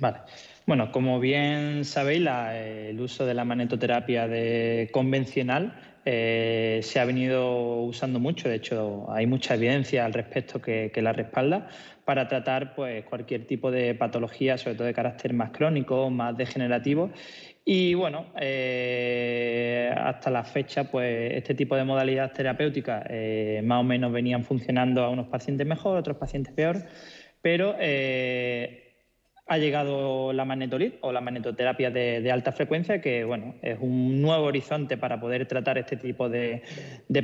Vale. Bueno, como bien sabéis, el uso de la manetoterapia de convencional eh, se ha venido usando mucho, de hecho hay mucha evidencia al respecto que, la respalda, para tratar pues, cualquier tipo de patología, sobre todo de carácter más crónico, más degenerativo. Y bueno, eh, hasta la fecha, pues este tipo de modalidades terapéuticas eh, más o menos venían funcionando a unos pacientes mejor, a otros pacientes peor, pero ha llegado la magnetolit o la magnetoterapia de, alta frecuencia, que bueno, es un nuevo horizonte para poder tratar este tipo de,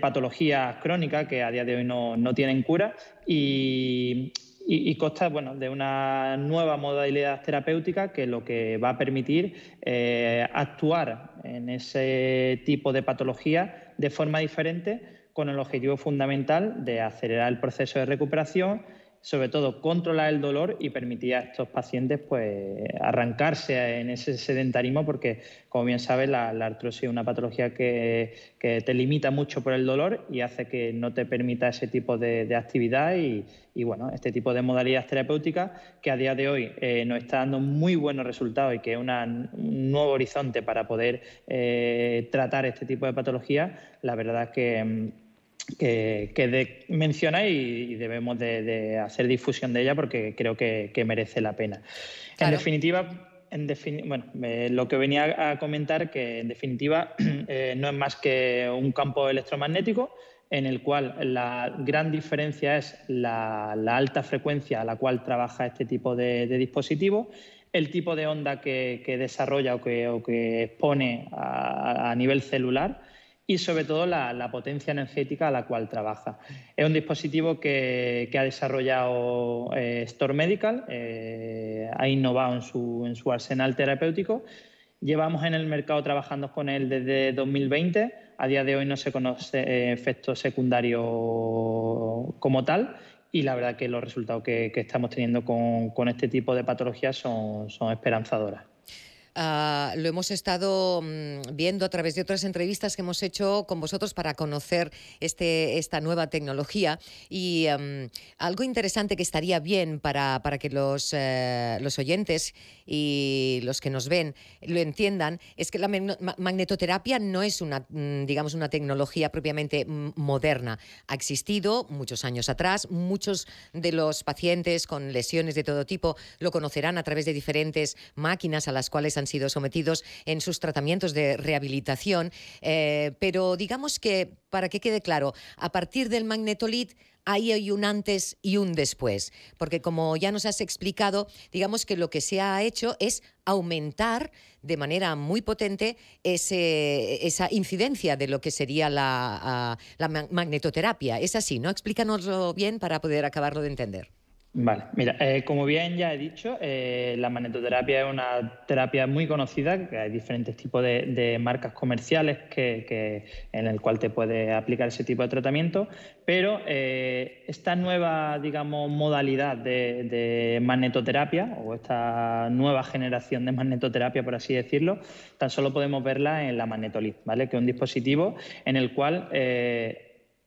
patologías crónicas que a día de hoy no, tienen cura y, y, consta bueno, de una nueva modalidad terapéutica que lo que va a permitir eh, actuar en ese tipo de patología de forma diferente con el objetivo fundamental de acelerar el proceso de recuperación sobre todo controlar el dolor y permitir a estos pacientes pues, arrancarse en ese sedentarismo porque, como bien sabes, la, artrosis es una patología que, te limita mucho por el dolor y hace que no te permita ese tipo de, actividad y, bueno, este tipo de modalidades terapéuticas que a día de hoy eh, nos está dando muy buenos resultados y que es un nuevo horizonte para poder eh, tratar este tipo de patología. la verdad es que mm, que, que menciona y, debemos de, hacer difusión de ella porque creo que, merece la pena. En definitiva, bueno, eh, lo que venía a comentar que en definitiva eh, no es más que un campo electromagnético en el cual la gran diferencia es la, alta frecuencia a la cual trabaja este tipo de, de dispositivo, el tipo de onda que, desarrolla o que, expone a nivel celular y sobre todo la, potencia energética a la cual trabaja. Es un dispositivo que, ha desarrollado eh, Store Medical, eh, ha innovado en su, arsenal terapéutico. Llevamos en el mercado trabajando con él desde 2020. A día de hoy no se conoce eh, efecto secundario como tal y la verdad que los resultados que, estamos teniendo con, este tipo de patologías son, son esperanzadoras.
Ah, lo hemos estado mm, viendo a través de otras entrevistas que hemos hecho con vosotros para conocer este, esta nueva tecnología y em, algo interesante que estaría bien para, para que los, eh, los oyentes y los que nos ven lo entiendan es que la magnetoterapia no es una, mm, digamos, una tecnología propiamente mm, moderna. Ha existido muchos años atrás, muchos de los pacientes con lesiones de todo tipo lo conocerán a través de diferentes máquinas a las cuales han han sido sometidos en sus tratamientos de rehabilitación. Eh, pero digamos que, para que quede claro, a partir del Magnetolit ahí hay un antes y un después. Porque como ya nos has explicado, digamos que lo que se ha hecho es aumentar de manera muy potente ese, esa incidencia de lo que sería la, la magnetoterapia. Es así, ¿no? Explícanoslo bien para poder acabarlo de entender.
Vale, mira, eh, como bien ya he dicho, eh, la magnetoterapia es una terapia muy conocida, que hay diferentes tipos de, marcas comerciales que, en el cual te puede aplicar ese tipo de tratamiento, pero eh, esta nueva, digamos, modalidad de, magnetoterapia o esta nueva generación de magnetoterapia, por así decirlo, tan solo podemos verla en la magnetolit, ¿vale? Que es un dispositivo en el cual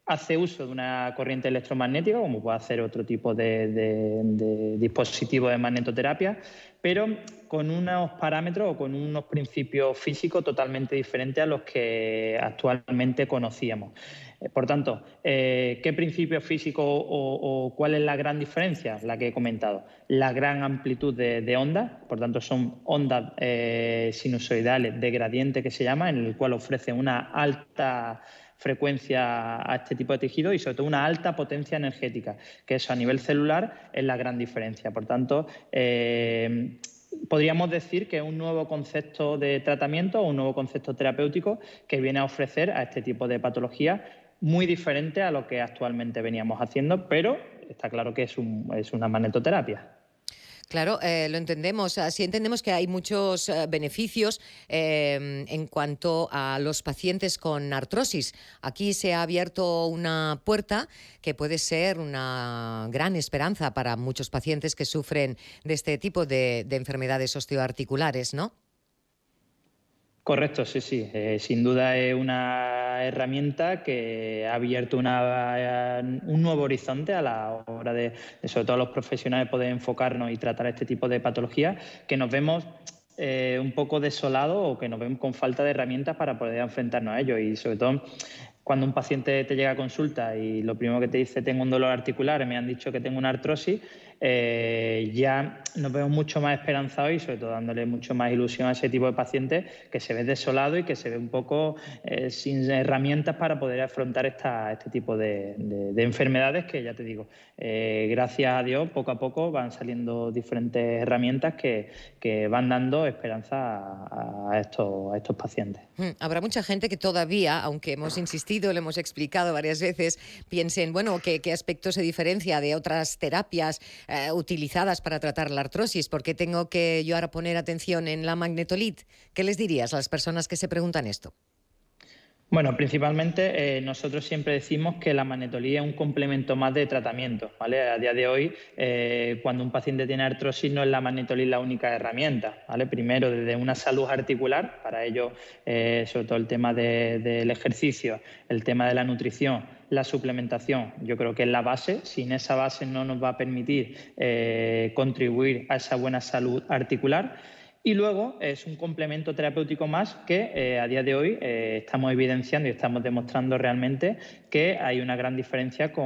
hace uso de una corriente electromagnética, como puede hacer otro tipo de, de dispositivo de magnetoterapia, pero con unos parámetros o con unos principios físicos totalmente diferentes a los que actualmente conocíamos. Eh, por tanto, eh, ¿qué principio físico o, cuál es la gran diferencia? La que he comentado. La gran amplitud de, onda. por tanto, son ondas eh, sinusoidales de gradiente que se llama, en el cual ofrece una alta frecuencia a este tipo de tejido y sobre todo una alta potencia energética, que eso a nivel celular es la gran diferencia. Por tanto, eh, podríamos decir que es un nuevo concepto de tratamiento o un nuevo concepto terapéutico que viene a ofrecer a este tipo de patología muy diferente a lo que actualmente veníamos haciendo, pero está claro que es, es una magnetoterapia. Claro,
eh, lo entendemos. Así entendemos que hay muchos eh, beneficios eh, en cuanto a los pacientes con artrosis. Aquí se ha abierto una puerta que puede ser una gran esperanza para muchos pacientes que sufren de este tipo de, de enfermedades osteoarticulares, ¿no?
Correcto, sí, sí. Eh, sin duda es una herramienta que ha abierto eh, un nuevo horizonte a la hora de, sobre todo los profesionales, poder enfocarnos y tratar este tipo de patologías que nos vemos eh, un poco desolados o que nos vemos con falta de herramientas para poder enfrentarnos a ello. Y sobre todo cuando un paciente te llega a consulta y lo primero que te dice tengo un dolor articular, me han dicho que tengo una artrosis, eh, ya nos vemos mucho más esperanzados y sobre todo dándole mucho más ilusión a ese tipo de paciente que se ve desolado y que se ve un poco eh, sin herramientas para poder afrontar este tipo de, enfermedades que ya te digo, eh, gracias a Dios poco a poco van saliendo diferentes herramientas que, van dando esperanza a, estos, a estos pacientes.
Hmm, habrá mucha gente que todavía, aunque hemos insistido, le lo hemos explicado varias veces, piensen, bueno, qué, aspecto se diferencia de otras terapias eh, utilizadas para tratar la artrosis, ¿por qué tengo que yo ahora poner atención en la magnetolit? ¿Qué les dirías a las personas que se preguntan esto?
Bueno, principalmente eh, nosotros siempre decimos que la magnetolía es un complemento más de tratamiento. ¿vale? A día de hoy, eh, cuando un paciente tiene artrosis, no es la magnetolía la única herramienta. ¿vale? Primero, desde una salud articular, para ello, eh, sobre todo el tema del ejercicio, el tema de la nutrición, la suplementación. Yo creo que es la base. Sin esa base no nos va a permitir contribuir a esa buena salud articular. Y luego es un complemento terapéutico más que eh, a día de hoy eh, estamos evidenciando y estamos demostrando realmente que hay una gran diferencia con,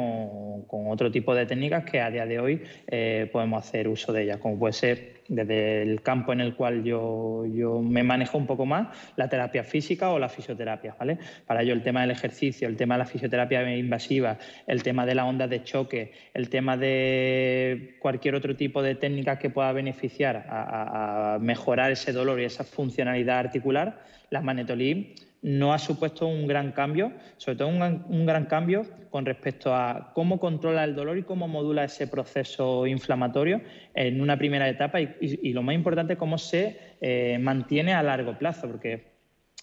otro tipo de técnicas que a día de hoy eh, podemos hacer uso de ellas, como puede ser desde el campo en el cual yo, me manejo un poco más, la terapia física o la fisioterapia, ¿vale? Para ello el tema del ejercicio, el tema de la fisioterapia invasiva, el tema de la onda de choque, el tema de cualquier otro tipo de técnica que pueda beneficiar a, mejorar ese dolor y esa funcionalidad articular, la manetolí, no ha supuesto un gran cambio, sobre todo un, gran cambio con respecto a cómo controla el dolor y cómo modula ese proceso inflamatorio en una primera etapa y, lo más importante, cómo se eh, mantiene a largo plazo, porque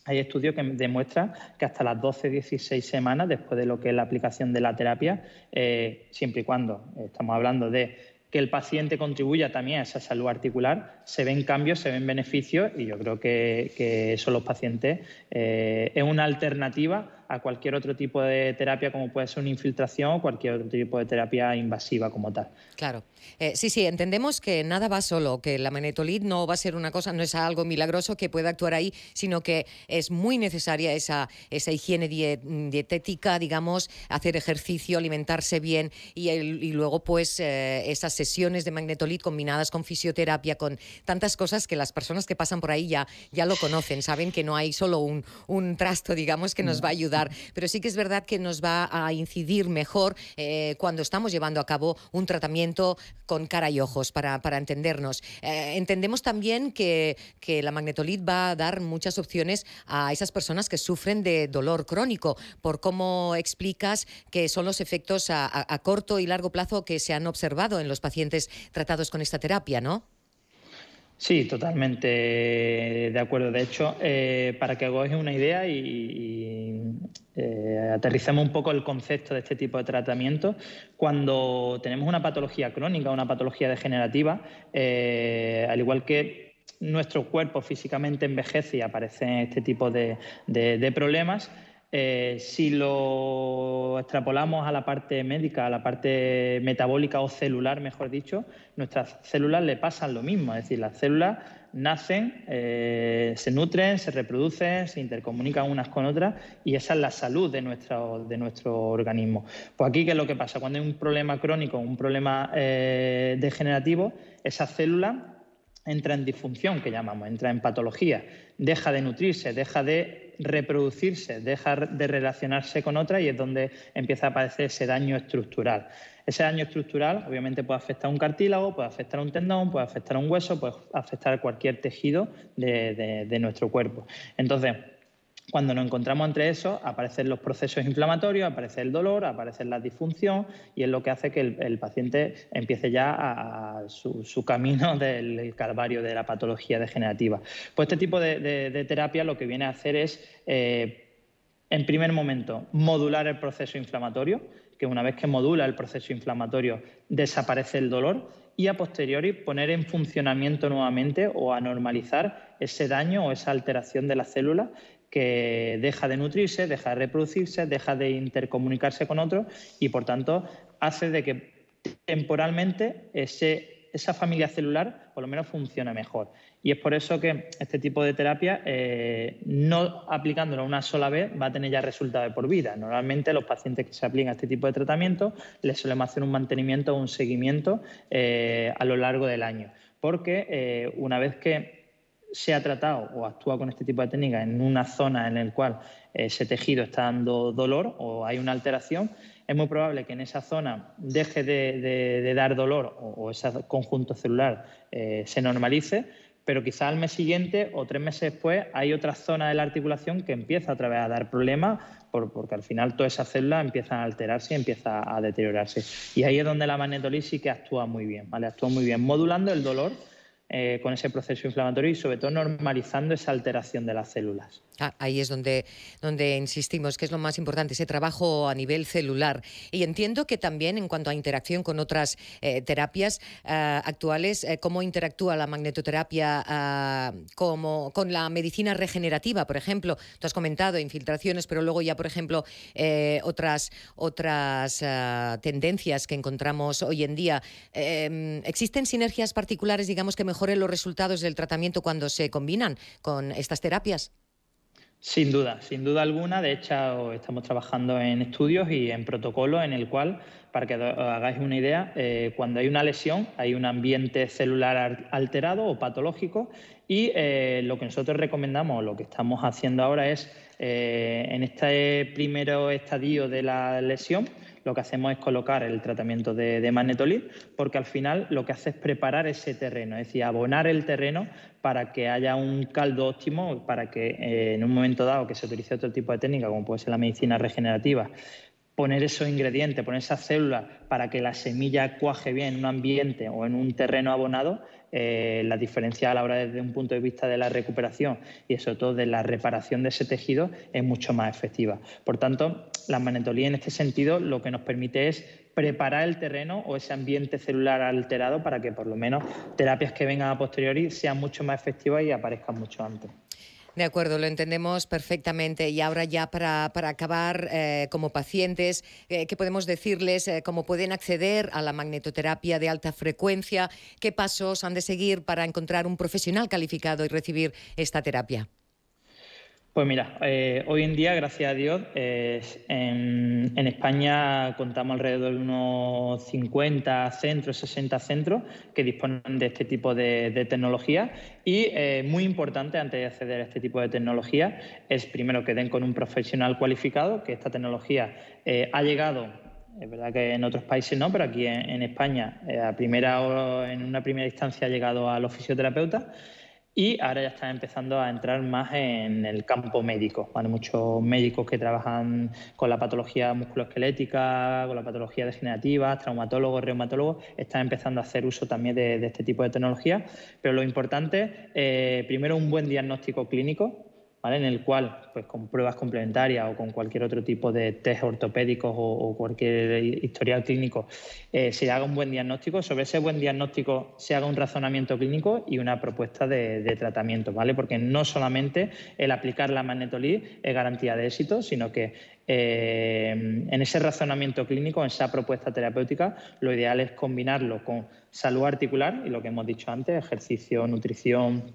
hay estudios que demuestran que hasta las 12-16 semanas después de lo que es la aplicación de la terapia, eh, siempre y cuando estamos hablando de el paciente contribuya también a esa salud articular, se ven cambios, se ven beneficios y yo creo que, eso los pacientes eh, es una alternativa a cualquier otro tipo de terapia como puede ser una infiltración o cualquier otro tipo de terapia invasiva como tal. Claro.
Eh, sí, sí, entendemos que nada va solo, que la magnetolit no va a ser una cosa, no es algo milagroso que pueda actuar ahí, sino que es muy necesaria esa, esa higiene dietética, digamos, hacer ejercicio, alimentarse bien y, luego pues eh, esas sesiones de magnetolid combinadas con fisioterapia, con tantas cosas que las personas que pasan por ahí ya, ya lo conocen, saben que no hay solo un, un trasto, digamos, que nos mm. va a ayudar pero sí que es verdad que nos va a incidir mejor eh, cuando estamos llevando a cabo un tratamiento con cara y ojos para, entendernos. Eh, entendemos también que, la magnetolit va a dar muchas opciones a esas personas que sufren de dolor crónico, por cómo explicas que son los efectos a corto y largo plazo que se han observado en los pacientes tratados con esta terapia, ¿no?
Sí, totalmente de acuerdo. De hecho, eh, para que hagáis una idea y, eh, aterricemos un poco el concepto de este tipo de tratamiento, cuando tenemos una patología crónica, una patología degenerativa, eh, al igual que nuestro cuerpo físicamente envejece y aparecen este tipo de problemas, eh, si lo extrapolamos a la parte médica, a la parte metabólica o celular, mejor dicho, nuestras células le pasan lo mismo. Es decir, las células nacen, eh, se nutren, se reproducen, se intercomunican unas con otras y esa es la salud de nuestro, de nuestro organismo. Pues aquí, ¿qué es lo que pasa? Cuando hay un problema crónico, un problema eh, degenerativo, esas células entra en disfunción, que llamamos, entra en patología, deja de nutrirse, deja de reproducirse, deja de relacionarse con otra y es donde empieza a aparecer ese daño estructural. Ese daño estructural obviamente puede afectar a un cartílago, puede afectar a un tendón, puede afectar a un hueso, puede afectar a cualquier tejido de, de nuestro cuerpo. Entonces, cuando nos encontramos entre eso, aparecen los procesos inflamatorios, aparece el dolor, aparece la disfunción y es lo que hace que el, paciente empiece ya a, su, camino del calvario de la patología degenerativa. Pues este tipo de, terapia lo que viene a hacer es, eh, en primer momento, modular el proceso inflamatorio, que una vez que modula el proceso inflamatorio desaparece el dolor y a posteriori poner en funcionamiento nuevamente o a normalizar ese daño o esa alteración de la célula que deja de nutrirse, deja de reproducirse, deja de intercomunicarse con otros y, por tanto, hace de que temporalmente esa familia celular por lo menos funcione mejor. Y es por eso que este tipo de terapia, eh, no aplicándolo una sola vez, va a tener ya resultados de por vida. Normalmente los pacientes que se aplican a este tipo de tratamiento les solemos hacer un mantenimiento o un seguimiento eh, a lo largo del año. Porque eh, una vez que se ha tratado o actúa con este tipo de técnica en una zona en la cual eh, ese tejido está dando dolor o hay una alteración, es muy probable que en esa zona deje de, dar dolor o, ese conjunto celular eh, se normalice, pero quizá al mes siguiente o tres meses después hay otra zona de la articulación que empieza otra vez a dar problemas porque al final todas esas células empiezan a alterarse y empieza a deteriorarse. Y ahí es donde la magnetolisis que actúa muy bien, ¿vale? actúa muy bien, modulando el dolor eh, con ese proceso inflamatorio y sobre todo normalizando esa alteración de las células. Ah, ahí es
donde, donde insistimos que es lo más importante, ese trabajo a nivel celular. Y entiendo que también en cuanto a interacción con otras eh, terapias eh, actuales, eh, cómo interactúa la magnetoterapia ah, como, con la medicina regenerativa, por ejemplo. Tú has comentado infiltraciones, pero luego ya, por ejemplo, otras, otras ah, tendencias que encontramos hoy en día. Em, ¿Existen sinergias particulares, digamos, que mejoren los resultados del tratamiento cuando se combinan con estas terapias?
Sin duda, sin duda alguna. De hecho, estamos trabajando en estudios y en protocolos en el cual, para que hagáis una idea, eh, cuando hay una lesión, hay un ambiente celular alterado o patológico y eh, lo que nosotros recomendamos, lo que estamos haciendo ahora es, eh, en este primer estadio de la lesión, lo que hacemos es colocar el tratamiento de, de porque al final lo que hace es preparar ese terreno, es decir, abonar el terreno para que haya un caldo óptimo, para que eh, en un momento dado que se utilice otro tipo de técnica, como puede ser la medicina regenerativa, poner esos ingredientes, poner esas células para que la semilla cuaje bien en un ambiente o en un terreno abonado, eh, la diferencia a la hora desde un punto de vista de la recuperación y sobre todo de la reparación de ese tejido es mucho más efectiva. Por tanto, la manetolía en este sentido lo que nos permite es preparar el terreno o ese ambiente celular alterado para que por lo menos terapias que vengan a posteriori sean mucho más efectivas y aparezcan mucho antes.
De acuerdo, lo entendemos perfectamente. Y ahora ya para, acabar, eh, como pacientes, eh, ¿qué podemos decirles? Eh, ¿Cómo pueden acceder a la magnetoterapia de alta frecuencia? ¿Qué pasos han de seguir para encontrar un profesional calificado y recibir esta terapia?
Pues mira, eh, hoy en día, gracias a Dios, en, España contamos alrededor de unos 50 centros, 60 centros que disponen de este tipo de, tecnología. Y eh, muy importante, antes de acceder a este tipo de tecnología, es primero que den con un profesional cualificado, que esta tecnología eh, ha llegado es verdad que en otros países no, pero aquí en, España, a primera, en una primera instancia, ha llegado a los fisioterapeutas. Y ahora ya están empezando a entrar más en el campo médico. Hay muchos médicos que trabajan con la patología musculoesquelética, con la patología degenerativa, traumatólogos, reumatólogos, están empezando a hacer uso también de, este tipo de tecnología. Pero lo importante, eh, primero un buen diagnóstico clínico, en el cual, pues con pruebas complementarias o con cualquier otro tipo de test ortopédicos o, cualquier historial clínico, eh, se haga un buen diagnóstico. Sobre ese buen diagnóstico se haga un razonamiento clínico y una propuesta de, tratamiento, ¿vale? Porque no solamente el aplicar la magnetolí es garantía de éxito, sino que eh, en ese razonamiento clínico, en esa propuesta terapéutica, lo ideal es combinarlo con salud articular y lo que hemos dicho antes, ejercicio, nutrición,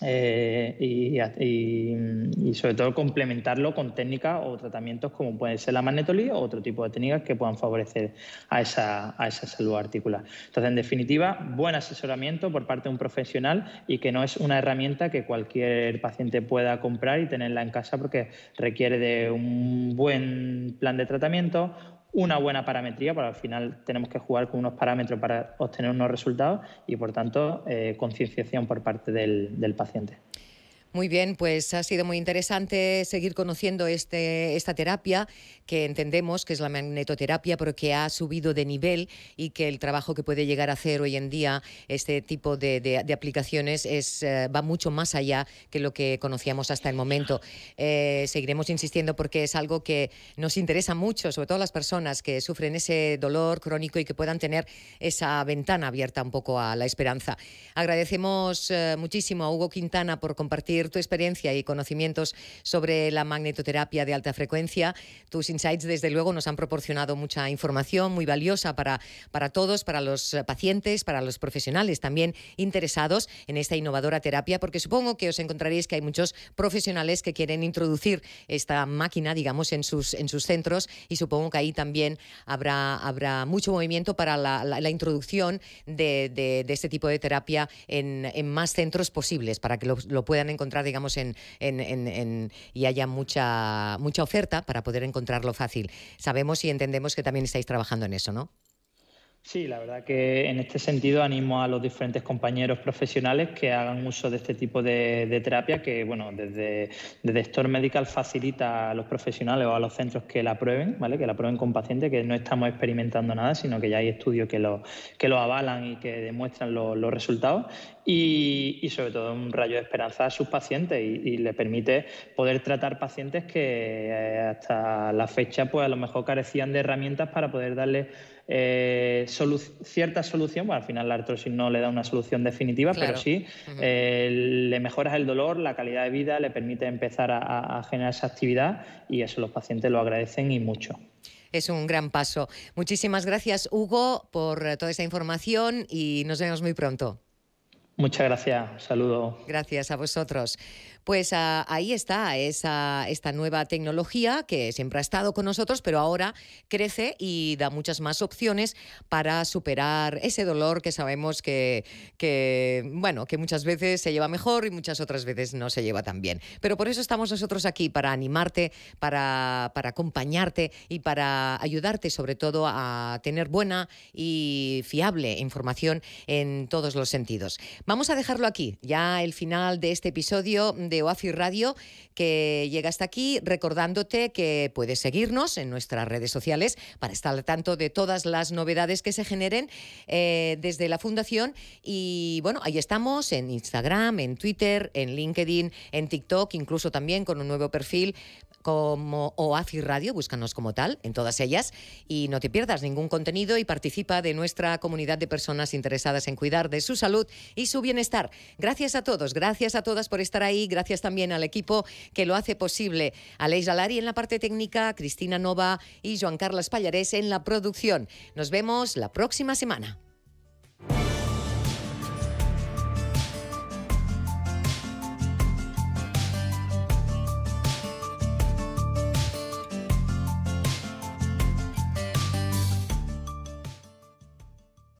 eh, y, sobre todo complementarlo con técnicas o tratamientos como puede ser la magnetolía o otro tipo de técnicas que puedan favorecer a esa, a esa salud articular. Entonces, en definitiva, buen asesoramiento por parte de un profesional y que no es una herramienta que cualquier paciente pueda comprar y tenerla en casa porque requiere de un buen plan de tratamiento, una buena parametría, porque al final tenemos que jugar con unos parámetros para obtener unos resultados y, por tanto, eh, concienciación por parte del paciente.
Muy bien, pues ha sido muy interesante seguir conociendo este, esta terapia que entendemos que es la magnetoterapia, pero que ha subido de nivel y que el trabajo que puede llegar a hacer hoy en día este tipo de, aplicaciones es, eh, va mucho más allá que lo que conocíamos hasta el momento. Eh, seguiremos insistiendo porque es algo que nos interesa mucho, sobre todo a las personas que sufren ese dolor crónico y que puedan tener esa ventana abierta un poco a la esperanza. Agradecemos eh, muchísimo a Hugo Quintana por compartir tu experiencia y conocimientos sobre la magnetoterapia de alta frecuencia. Tus insights, desde luego, nos han proporcionado mucha información muy valiosa para, para todos, para los pacientes, para los profesionales también interesados en esta innovadora terapia, porque supongo que os encontraréis que hay muchos profesionales que quieren introducir esta máquina, digamos, en sus, en sus centros y supongo que ahí también habrá, habrá mucho movimiento para la, introducción de, de, de, este tipo de terapia en, en más centros posibles, para que lo, lo puedan encontrar encontrar, digamos, en, en, en, en, y haya mucha, mucha oferta para poder encontrarlo fácil. Sabemos y entendemos que también estáis trabajando en eso, ¿no?
Sí, la verdad que en este sentido animo a los diferentes compañeros profesionales que hagan uso de este tipo de, terapia que, bueno, desde, desde, Store Medical facilita a los profesionales o a los centros que la prueben, ¿vale? Que la prueben con pacientes, que no estamos experimentando nada, sino que ya hay estudios que lo, que lo avalan y que demuestran los resultados. Y, sobre todo un rayo de esperanza a sus pacientes y, le permite poder tratar pacientes que eh, hasta la fecha pues a lo mejor carecían de herramientas para poder darle eh, cierta solución, bueno, al final la artrosis no le da una solución definitiva, pero sí eh, le mejoras el dolor, la calidad de vida, le permite empezar a, generar esa actividad y eso los pacientes lo agradecen y mucho es un gran paso. Muchísimas
gracias, Hugo, por toda esta información y nos vemos muy pronto.
Muchas gracias, saludo.
Gracias a vosotros. Pues ah, ahí está esa, esta nueva tecnología que siempre ha estado con nosotros, pero ahora crece y da muchas más opciones para superar ese dolor que sabemos que, que, bueno, que muchas veces se lleva mejor y muchas otras veces no se lleva tan bien. Pero por eso estamos nosotros aquí, para animarte, para, para acompañarte y para ayudarte sobre todo a tener buena y fiable información en todos los sentidos. Vamos a dejarlo aquí, ya el final de este episodio de o Radio que llega hasta aquí, recordándote que puedes seguirnos en nuestras redes sociales para estar al tanto de todas las novedades que se generen eh, desde la Fundación. Y bueno, ahí estamos en Instagram, en Twitter, en LinkedIn, en TikTok, incluso también con un nuevo perfil como OACI Radio, búscanos como tal en todas ellas y no te pierdas ningún contenido y participa de nuestra comunidad de personas interesadas en cuidar de su salud y su bienestar. Gracias a todos, gracias a todas por estar ahí, gracias también al equipo que lo hace posible. Aleix Alari en la parte técnica, Cristina Nova y Joan Carlos Pallares en la producción. Nos vemos la próxima semana.